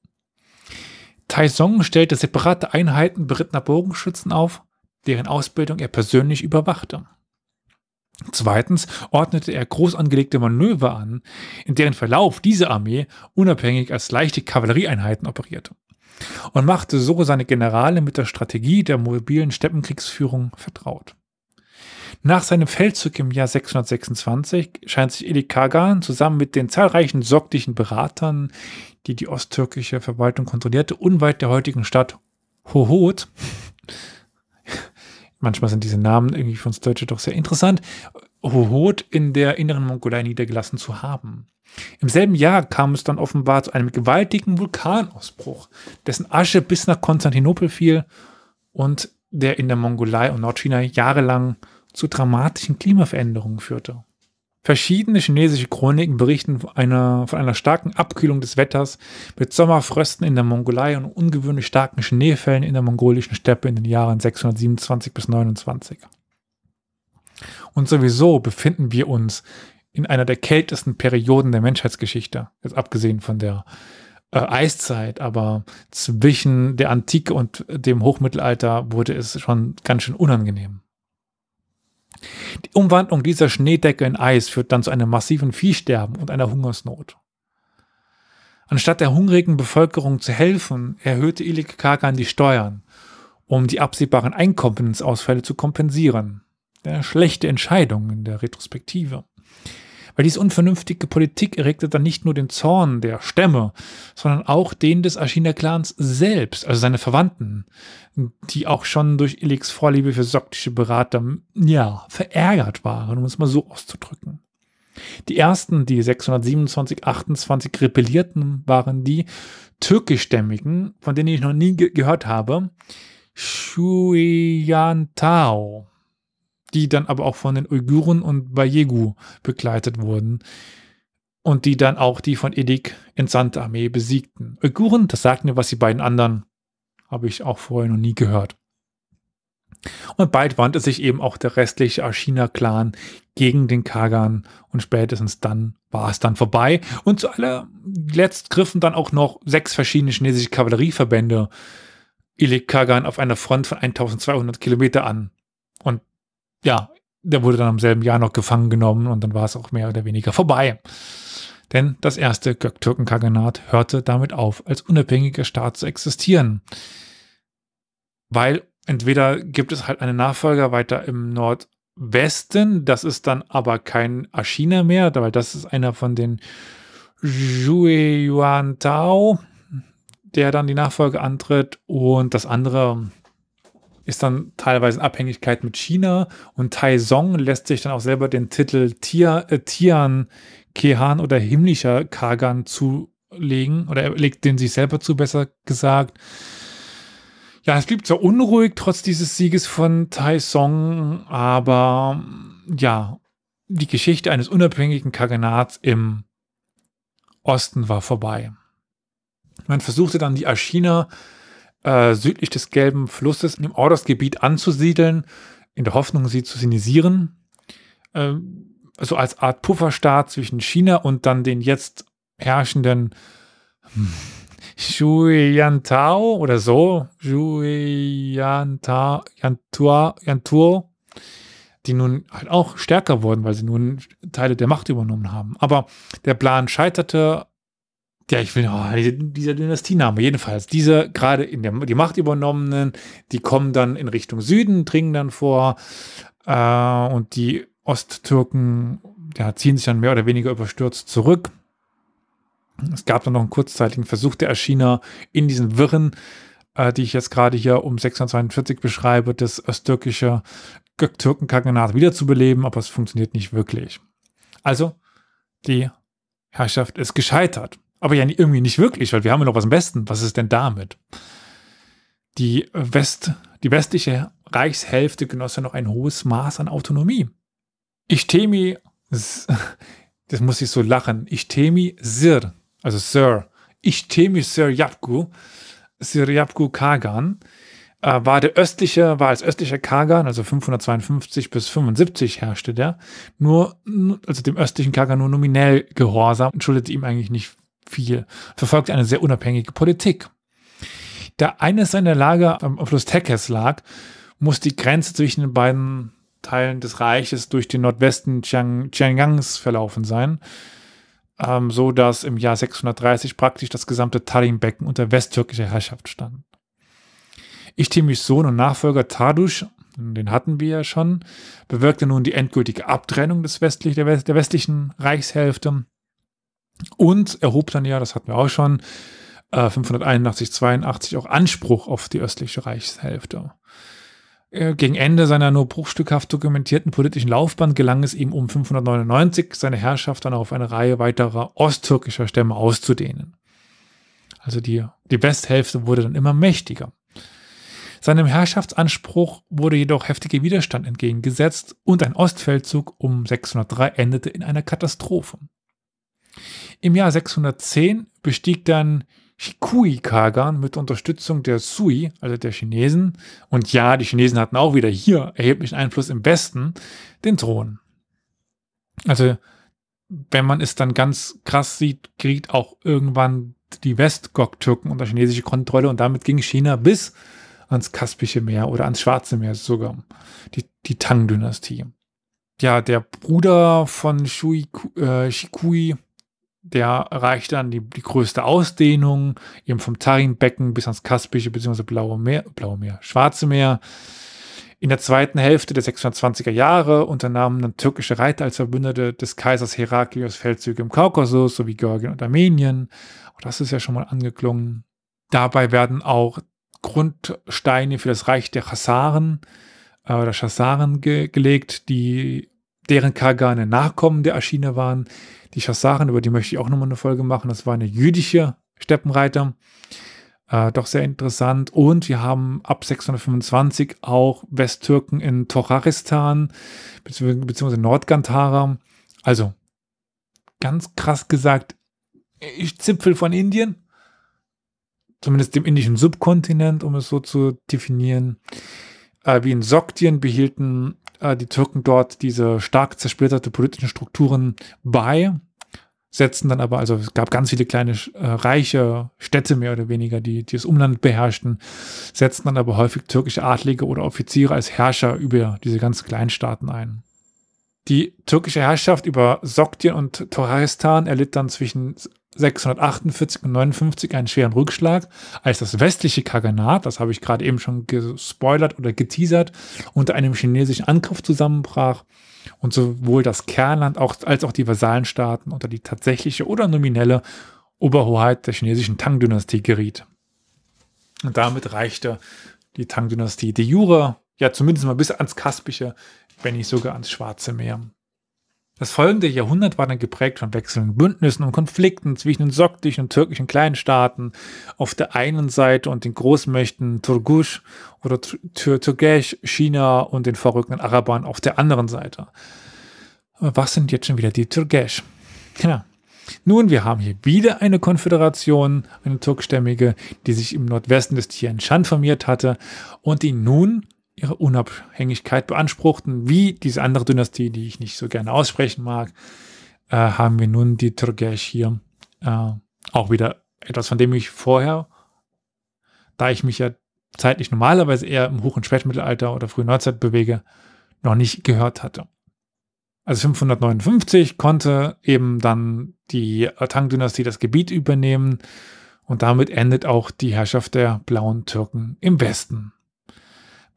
Taizong stellte separate Einheiten berittener Bogenschützen auf, deren Ausbildung er persönlich überwachte. Zweitens ordnete er groß angelegte Manöver an, in deren Verlauf diese Armee unabhängig als leichte Kavallerieeinheiten operierte und machte so seine Generale mit der Strategie der mobilen Steppenkriegsführung vertraut. Nach seinem Feldzug im Jahr 626 scheint sich Eli Kagan zusammen mit den zahlreichen sorglichen Beratern, die die osttürkische Verwaltung kontrollierte, unweit der heutigen Stadt Hohot, manchmal sind diese Namen irgendwie für uns Deutsche doch sehr interessant, Hohot in der inneren Mongolei niedergelassen zu haben. Im selben Jahr kam es dann offenbar zu einem gewaltigen Vulkanausbruch, dessen Asche bis nach Konstantinopel fiel und der in der Mongolei und Nordchina jahrelang zu dramatischen Klimaveränderungen führte. Verschiedene chinesische Chroniken berichten von einer, von einer starken Abkühlung des Wetters mit Sommerfrösten in der Mongolei und ungewöhnlich starken Schneefällen in der mongolischen Steppe in den Jahren 627 bis 29. Und sowieso befinden wir uns in einer der kältesten Perioden der Menschheitsgeschichte, jetzt abgesehen von der äh, Eiszeit, aber zwischen der Antike und dem Hochmittelalter wurde es schon ganz schön unangenehm. Die Umwandlung dieser Schneedecke in Eis führt dann zu einem massiven Viehsterben und einer Hungersnot. Anstatt der hungrigen Bevölkerung zu helfen, erhöhte Ilik Kagan die Steuern, um die absehbaren Einkommensausfälle zu kompensieren. Eine schlechte Entscheidung in der Retrospektive. Weil dies unvernünftige Politik erregte dann nicht nur den Zorn der Stämme, sondern auch den des Ashina-Clans selbst, also seine Verwandten, die auch schon durch Ilix Vorliebe für soktische Berater, ja, verärgert waren, um es mal so auszudrücken. Die ersten, die 627, 28 rebellierten, waren die türkischstämmigen, von denen ich noch nie ge gehört habe, Shuyantao die dann aber auch von den Uiguren und Bayegu begleitet wurden und die dann auch die von Edik entsandte Armee besiegten. Uiguren, das sagt mir was, die beiden anderen habe ich auch vorher noch nie gehört. Und bald wandte sich eben auch der restliche Ashina-Clan gegen den Kagan und spätestens dann war es dann vorbei. Und zu allerletzt griffen dann auch noch sechs verschiedene chinesische Kavallerieverbände Ilik Kagan auf einer Front von 1200 Kilometer an. Und ja, der wurde dann im selben Jahr noch gefangen genommen und dann war es auch mehr oder weniger vorbei. Denn das erste Göktürkenkaganat hörte damit auf, als unabhängiger Staat zu existieren. Weil entweder gibt es halt einen Nachfolger weiter im Nordwesten, das ist dann aber kein Ashina mehr, weil das ist einer von den Zhueyuan Tao, der dann die Nachfolge antritt und das andere ist dann teilweise in Abhängigkeit mit China und Taizong lässt sich dann auch selber den Titel Tier, äh, Tian, Kehan oder himmlischer Kagan zulegen oder er legt den sich selber zu, besser gesagt. Ja, es blieb zwar unruhig trotz dieses Sieges von Taizong, aber mm, ja, die Geschichte eines unabhängigen Kaganats im Osten war vorbei. Man versuchte dann die Ashina äh, südlich des Gelben Flusses im Ordersgebiet anzusiedeln, in der Hoffnung, sie zu sinisieren. Ähm, also als Art Pufferstaat zwischen China und dann den jetzt herrschenden hm, Yantao oder so, Xu Yantao, die nun halt auch stärker wurden, weil sie nun Teile der Macht übernommen haben. Aber der Plan scheiterte ja, ich will, oh, dieser Dynastiename, jedenfalls, diese gerade in der, die Macht übernommenen, die kommen dann in Richtung Süden, dringen dann vor äh, und die Osttürken ja, ziehen sich dann mehr oder weniger überstürzt zurück. Es gab dann noch einen kurzzeitigen Versuch der Aschina in diesen Wirren, äh, die ich jetzt gerade hier um 642 beschreibe, das östtürkische Göktürkenkaganat wiederzubeleben, aber es funktioniert nicht wirklich. Also, die Herrschaft ist gescheitert. Aber ja, irgendwie nicht wirklich, weil wir haben ja noch was am besten. Was ist denn damit? Die, West, die westliche Reichshälfte genoss ja noch ein hohes Maß an Autonomie. Ich temi, das muss ich so lachen, ich temi Sir, also Sir, ich temi Sir Yapgu, Sir Yapgu Kagan, äh, war der östliche, war als östlicher Kagan, also 552 bis 75 herrschte der, nur, also dem östlichen Kagan nur nominell gehorsam und schuldete ihm eigentlich nicht viel, verfolgte eine sehr unabhängige Politik. Da eines seiner Lager am Fluss Tekes lag, muss die Grenze zwischen den beiden Teilen des Reiches durch den Nordwesten Chiang, verlaufen sein, ähm, so dass im Jahr 630 praktisch das gesamte tarim unter westtürkischer Herrschaft stand. Ichtimis Sohn und Nachfolger Tardusch, den hatten wir ja schon, bewirkte nun die endgültige Abtrennung des westlich, der, west, der westlichen Reichshälfte und erhob dann ja, das hatten wir auch schon, äh, 581, 82 auch Anspruch auf die östliche Reichshälfte. Äh, gegen Ende seiner nur bruchstückhaft dokumentierten politischen Laufbahn gelang es ihm um 599, seine Herrschaft dann auf eine Reihe weiterer osttürkischer Stämme auszudehnen. Also die, die Westhälfte wurde dann immer mächtiger. Seinem Herrschaftsanspruch wurde jedoch heftiger Widerstand entgegengesetzt und ein Ostfeldzug um 603 endete in einer Katastrophe. Im Jahr 610 bestieg dann Shikui Kagan mit Unterstützung der Sui, also der Chinesen, und ja, die Chinesen hatten auch wieder hier erheblichen Einfluss im Westen, den Thron. Also, wenn man es dann ganz krass sieht, kriegt auch irgendwann die westgok türken unter chinesische Kontrolle und damit ging China bis ans Kaspische Meer oder ans Schwarze Meer sogar. Die, die Tang-Dynastie. Ja, der Bruder von Shui, äh, Shikui der erreicht dann die, die größte Ausdehnung, eben vom Tarinbecken bis ans Kaspische bzw. Blaue Meer, Blaue Meer, Schwarze Meer. In der zweiten Hälfte der 620er Jahre unternahmen dann türkische Reiter als Verbündete des Kaisers Heraklius Feldzüge im Kaukasus sowie Georgien und Armenien. Auch das ist ja schon mal angeklungen. Dabei werden auch Grundsteine für das Reich der Chassaren äh, oder Chassaren ge gelegt, die deren Kagane Nachkommen der Aschine waren. Die Chassaren, über die möchte ich auch nochmal eine Folge machen. Das war eine jüdische Steppenreiter. Äh, doch sehr interessant. Und wir haben ab 625 auch Westtürken in Tocharistan bzw. Bezieh Nordgantara. Also ganz krass gesagt, ich Zipfel von Indien, zumindest dem indischen Subkontinent, um es so zu definieren äh, wie in Sogdien behielten äh, die Türken dort diese stark zersplitterte politischen Strukturen bei, setzten dann aber, also es gab ganz viele kleine äh, reiche Städte mehr oder weniger, die, die das Umland beherrschten, setzten dann aber häufig türkische Adlige oder Offiziere als Herrscher über diese ganz Kleinstaaten ein. Die türkische Herrschaft über Sogdien und Torahistan erlitt dann zwischen 648 und 59 einen schweren Rückschlag, als das westliche Kaganat, das habe ich gerade eben schon gespoilert oder geteasert, unter einem chinesischen Angriff zusammenbrach und sowohl das Kernland als auch die Vasallenstaaten unter die tatsächliche oder nominelle Oberhoheit der chinesischen Tang-Dynastie geriet. Und damit reichte die Tang-Dynastie de Jura, ja zumindest mal bis ans Kaspische, wenn nicht sogar ans Schwarze Meer. Das folgende Jahrhundert war dann geprägt von wechselnden Bündnissen und Konflikten zwischen den soktischen und türkischen Kleinstaaten auf der einen Seite und den Großmächten Turgush oder Türkesch, China und den verrückten Arabern auf der anderen Seite. Aber Was sind jetzt schon wieder die Türkesch? Ja. Nun, wir haben hier wieder eine Konföderation, eine türkstämmige, die sich im Nordwesten des Tian Shan formiert hatte und die nun ihre Unabhängigkeit beanspruchten, wie diese andere Dynastie, die ich nicht so gerne aussprechen mag, äh, haben wir nun die Türkesch hier. Äh, auch wieder etwas, von dem ich vorher, da ich mich ja zeitlich normalerweise eher im Hoch- und Spätmittelalter oder frühen Neuzeit bewege, noch nicht gehört hatte. Also 559 konnte eben dann die Tang-Dynastie das Gebiet übernehmen und damit endet auch die Herrschaft der blauen Türken im Westen.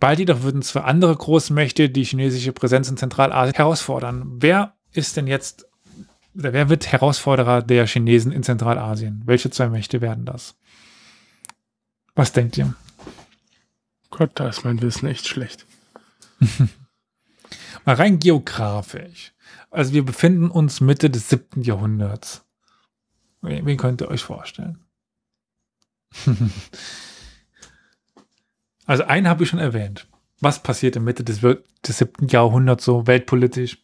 Bald jedoch würden zwei andere Großmächte die chinesische Präsenz in Zentralasien herausfordern. Wer ist denn jetzt, wer wird Herausforderer der Chinesen in Zentralasien? Welche zwei Mächte werden das? Was denkt ihr? Gott, da ist mein Wissen echt schlecht. Mal rein geografisch. Also wir befinden uns Mitte des siebten Jahrhunderts. Wen könnt ihr euch vorstellen? Also einen habe ich schon erwähnt. Was passiert in Mitte des, des siebten Jahrhunderts so weltpolitisch?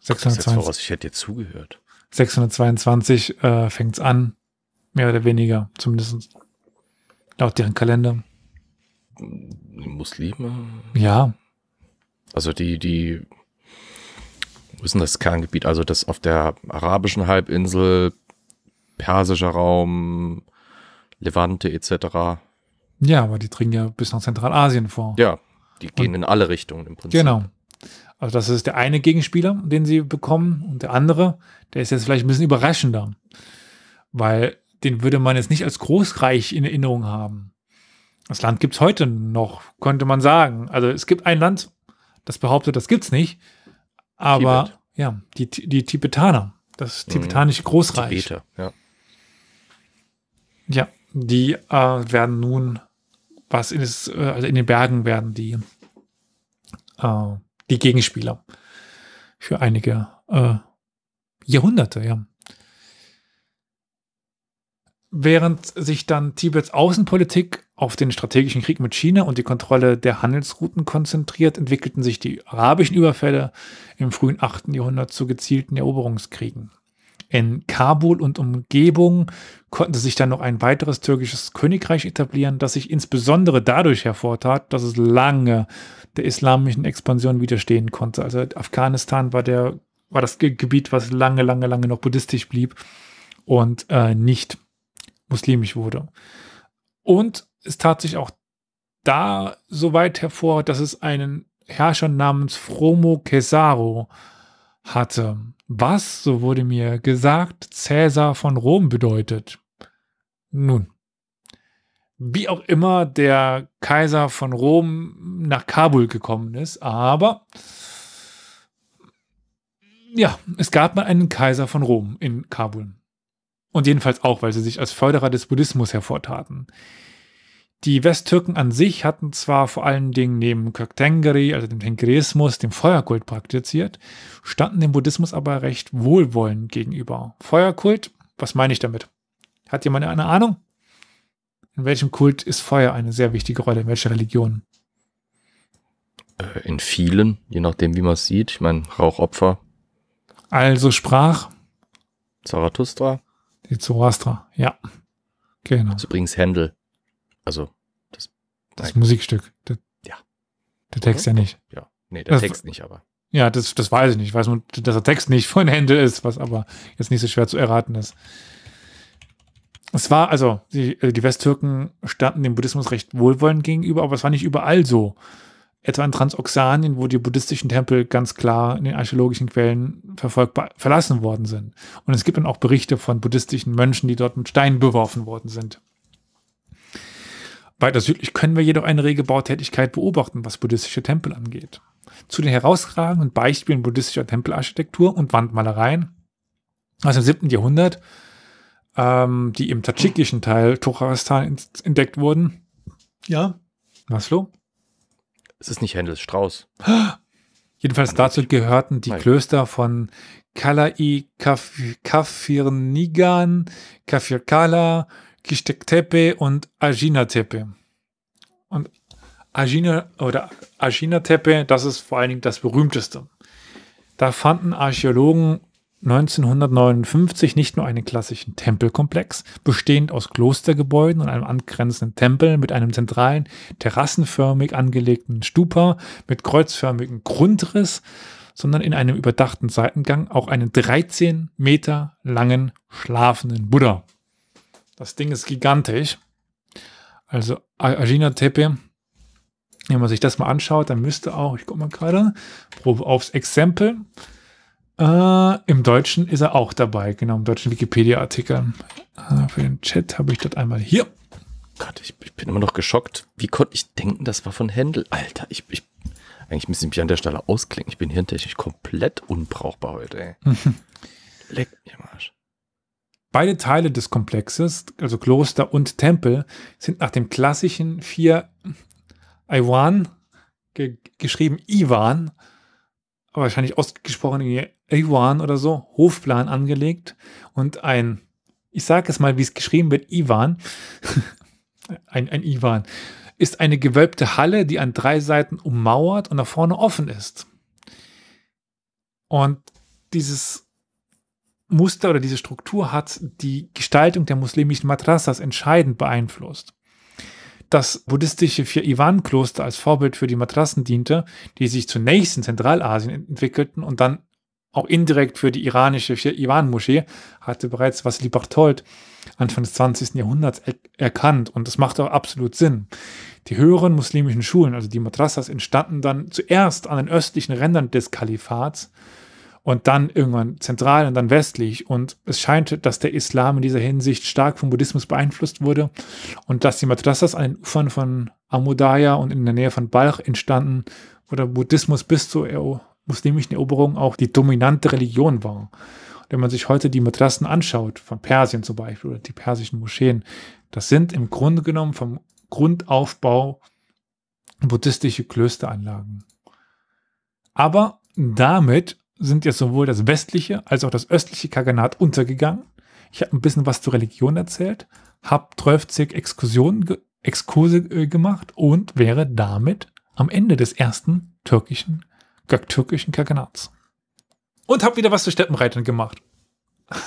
622. Ach, voraus, ich hätte dir zugehört. 622 äh, fängt es an, mehr oder weniger, zumindest laut deren Kalender. Die Muslime? Äh? Ja. Also die, die, wo ist denn das Kerngebiet? Also das auf der arabischen Halbinsel, persischer Raum, Levante etc. Ja, aber die dringen ja bis nach Zentralasien vor. Ja, die gehen und, in alle Richtungen im Prinzip. Genau. Also das ist der eine Gegenspieler, den sie bekommen. Und der andere, der ist jetzt vielleicht ein bisschen überraschender, weil den würde man jetzt nicht als Großreich in Erinnerung haben. Das Land gibt es heute noch, könnte man sagen. Also es gibt ein Land, das behauptet, das gibt's nicht. Aber Tibet. ja, die, die Tibetaner, das mhm. tibetanische Großreich. Tibeter, ja. Ja, die äh, werden nun was in, das, äh, also in den Bergen werden die, äh, die Gegenspieler für einige äh, Jahrhunderte, ja. Während sich dann Tibets Außenpolitik auf den strategischen Krieg mit China und die Kontrolle der Handelsrouten konzentriert, entwickelten sich die arabischen Überfälle im frühen 8. Jahrhundert zu gezielten Eroberungskriegen. In Kabul und Umgebung konnte sich dann noch ein weiteres türkisches Königreich etablieren, das sich insbesondere dadurch hervortat, dass es lange der islamischen Expansion widerstehen konnte. Also Afghanistan war der war das Gebiet, was lange, lange, lange noch buddhistisch blieb und äh, nicht muslimisch wurde. Und es tat sich auch da so weit hervor, dass es einen Herrscher namens Fromo Cesaro hatte was, so wurde mir gesagt, Cäsar von Rom bedeutet. Nun, wie auch immer der Kaiser von Rom nach Kabul gekommen ist, aber ja, es gab mal einen Kaiser von Rom in Kabul. Und jedenfalls auch, weil sie sich als Förderer des Buddhismus hervortaten. Die Westtürken an sich hatten zwar vor allen Dingen neben Köktengeri, also dem Tengrismus, dem Feuerkult praktiziert, standen dem Buddhismus aber recht wohlwollend gegenüber. Feuerkult, was meine ich damit? Hat jemand eine Ahnung? In welchem Kult ist Feuer eine sehr wichtige Rolle? In welcher Religion? Äh, in vielen, je nachdem, wie man es sieht. Ich meine, Rauchopfer. Also sprach Zarathustra. Die Zoroastra, ja. Genau. Das ist übrigens Händel. Also das, das Musikstück. Das, ja. Der Text mhm. ja nicht. Ja, nee, der das, Text nicht, aber. Ja, das, das weiß ich nicht. Ich weiß nur, dass der Text nicht von Händel ist, was aber jetzt nicht so schwer zu erraten ist. Es war, also, die, äh, die Westtürken standen dem Buddhismus recht wohlwollend gegenüber, aber es war nicht überall so. Etwa in Transoxanien, wo die buddhistischen Tempel ganz klar in den archäologischen Quellen verfolgbar verlassen worden sind. Und es gibt dann auch Berichte von buddhistischen Mönchen, die dort mit Steinen beworfen worden sind. Weiter südlich können wir jedoch eine rege Bautätigkeit beobachten, was buddhistische Tempel angeht. Zu den herausragenden Beispielen buddhistischer Tempelarchitektur und Wandmalereien aus dem 7. Jahrhundert, ähm, die im tadschikischen Teil Tocharistan entdeckt wurden. Ja. Was, Maslow? Es ist nicht Händel, es ist Strauß. Jedenfalls Anders. dazu gehörten die Nein. Klöster von Kalai, Kafirnigan, Kafirkala, Giştektepe und Ajinatepe. Und Ajina oder Ajinatepe, das ist vor allen Dingen das berühmteste. Da fanden Archäologen 1959 nicht nur einen klassischen Tempelkomplex, bestehend aus Klostergebäuden und einem angrenzenden Tempel mit einem zentralen, terrassenförmig angelegten Stupa mit kreuzförmigem Grundriss, sondern in einem überdachten Seitengang auch einen 13 Meter langen schlafenden Buddha. Das Ding ist gigantisch. Also Agina Tepe, wenn man sich das mal anschaut, dann müsste auch, ich gucke mal gerade, Probe aufs Exempel. Äh, Im Deutschen ist er auch dabei, genau, im deutschen Wikipedia-Artikel. Äh, für den Chat habe ich das einmal hier. Gott, ich, ich, bin immer noch geschockt. Wie konnte ich denken, das war von Händel? Alter, ich, ich eigentlich müsste ich mich an der Stelle ausklinken. Ich bin hirntechnisch komplett unbrauchbar heute, ey. Leck am Arsch. Beide Teile des Komplexes, also Kloster und Tempel, sind nach dem klassischen vier Iwan ge geschrieben Iwan, aber wahrscheinlich ausgesprochen Iwan oder so, Hofplan angelegt und ein, ich sage es mal, wie es geschrieben wird, Iwan, ein, ein Iwan, ist eine gewölbte Halle, die an drei Seiten ummauert und nach vorne offen ist. Und dieses Muster oder diese Struktur hat die Gestaltung der muslimischen Madrasas entscheidend beeinflusst. Das buddhistische Vier-Iwan-Kloster als Vorbild für die Madrassen diente, die sich zunächst in Zentralasien entwickelten und dann auch indirekt für die iranische Vier Iwan-Moschee, hatte bereits Wassily Barthold Anfang des 20. Jahrhunderts er erkannt. Und das macht auch absolut Sinn. Die höheren muslimischen Schulen, also die Madrasas, entstanden dann zuerst an den östlichen Rändern des Kalifats und dann irgendwann zentral und dann westlich. Und es scheint, dass der Islam in dieser Hinsicht stark vom Buddhismus beeinflusst wurde und dass die Madrasas an den Ufern von Amudaya und in der Nähe von Balch entstanden, wo der Buddhismus bis zur muslimischen Eroberung auch die dominante Religion war. Und wenn man sich heute die Madrassen anschaut, von Persien zum Beispiel oder die persischen Moscheen, das sind im Grunde genommen vom Grundaufbau buddhistische Klösteranlagen. Aber damit sind ja sowohl das westliche als auch das östliche Kaganat untergegangen. Ich habe ein bisschen was zur Religion erzählt, habe 12 Exkursionen, Exkurse äh, gemacht und wäre damit am Ende des ersten türkischen, göktürkischen Kaganats. Und habe wieder was zu Steppenreitern gemacht.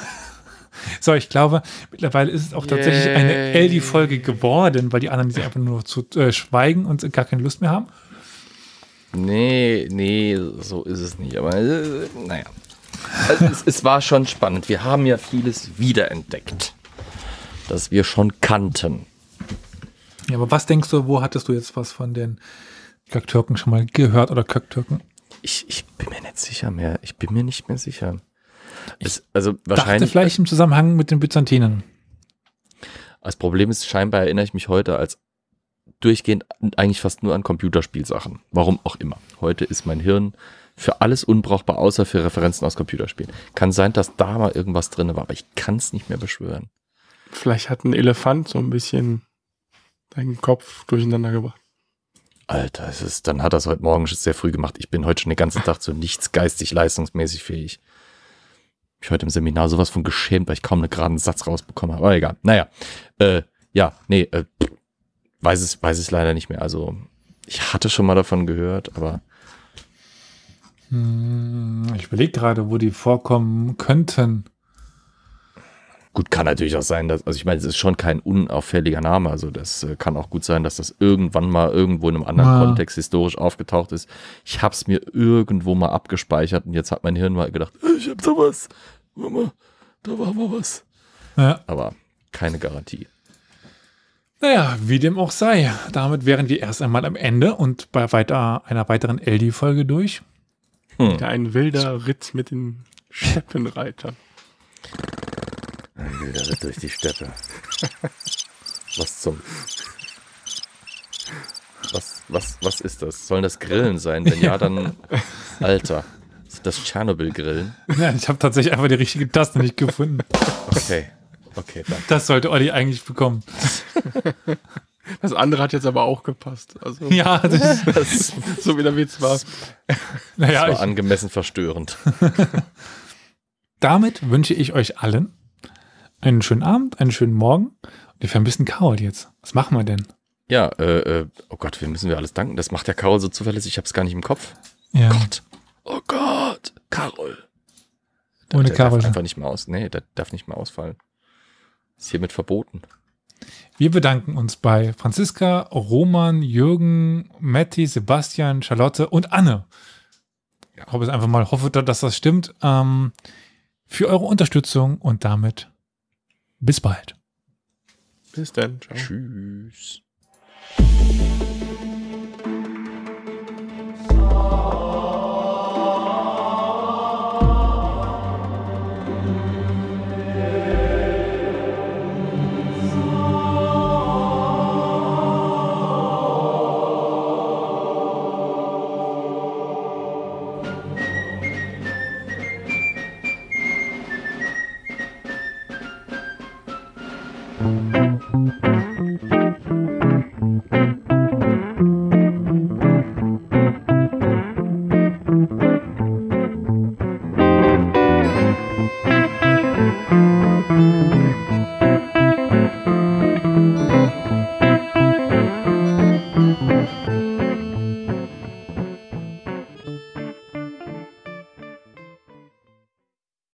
so, ich glaube, mittlerweile ist es auch tatsächlich Yay. eine Eldi-Folge geworden, weil die anderen die einfach nur zu äh, schweigen und gar keine Lust mehr haben. Nee, nee, so ist es nicht. Aber äh, naja. Also es, es, war schon spannend. Wir haben ja vieles wiederentdeckt, das wir schon kannten. Ja, aber was denkst du, wo hattest du jetzt was von den Köktürken schon mal gehört oder Köktürken? Ich, ich bin mir nicht sicher mehr. Ich bin mir nicht mehr sicher. Es, also wahrscheinlich. Dachte vielleicht im Zusammenhang mit den Byzantinen. Das Problem ist, scheinbar erinnere ich mich heute als durchgehend eigentlich fast nur an Computerspielsachen. Warum auch immer. Heute ist mein Hirn für alles unbrauchbar, außer für Referenzen aus Computerspielen. Kann sein, dass da mal irgendwas drin war, aber ich kann es nicht mehr beschwören. Vielleicht hat ein Elefant so ein bisschen deinen Kopf durcheinander gebracht. Alter, es ist, dann hat er es heute Morgen schon sehr früh gemacht. Ich bin heute schon den ganzen Tag zu nichts geistig leistungsmäßig fähig. Ich heute im Seminar sowas von geschämt, weil ich kaum einen geraden Satz rausbekommen habe. Aber egal. Naja, äh, ja, nee, äh, pff weiß es, weiß es leider nicht mehr. Also ich hatte schon mal davon gehört, aber. Hm, ich überlege gerade, wo die vorkommen könnten. Gut, kann natürlich auch sein, dass, also ich meine, es ist schon kein unauffälliger Name. Also das äh, kann auch gut sein, dass das irgendwann mal irgendwo in einem anderen ah. Kontext historisch aufgetaucht ist. Ich habe es mir irgendwo mal abgespeichert und jetzt hat mein Hirn mal gedacht, äh, ich habe sowas. Mama, da war mal was. Ja. Aber keine Garantie. Naja, wie dem auch sei. Damit wären wir erst einmal am Ende und bei weiter, einer weiteren LD-Folge durch. Hm. Ein wilder Ritt mit den Steppenreitern. Ein wilder Ritt durch die Steppe. Was zum. Was, was, was ist das? Sollen das Grillen sein? Wenn ja, dann. Alter. Sind Das Tschernobyl-Grillen? Nein, ich habe tatsächlich einfach die richtige Taste nicht gefunden. Okay. Okay, danke. Das sollte Olli eigentlich bekommen. Das andere hat jetzt aber auch gepasst. Also, ja, das, das, so wie der Witz war. Naja, das war angemessen verstörend. Damit wünsche ich euch allen einen schönen Abend, einen schönen Morgen. Wir vermissen Carol jetzt. Was machen wir denn? Ja, äh, äh oh Gott, wir müssen wir alles danken. Das macht der Carol so zuverlässig, ich habe es gar nicht im Kopf. Ja. Gott. Oh Gott, Carol. Ohne der Carol. Darf einfach nicht mal aus. Nee, der darf nicht mal ausfallen. Ist hiermit verboten. Wir bedanken uns bei Franziska, Roman, Jürgen, Matti, Sebastian, Charlotte und Anne. Ich hoffe es einfach mal, hoffe, dass das stimmt. Ähm, für eure Unterstützung und damit bis bald. Bis dann. Ciao. Tschüss.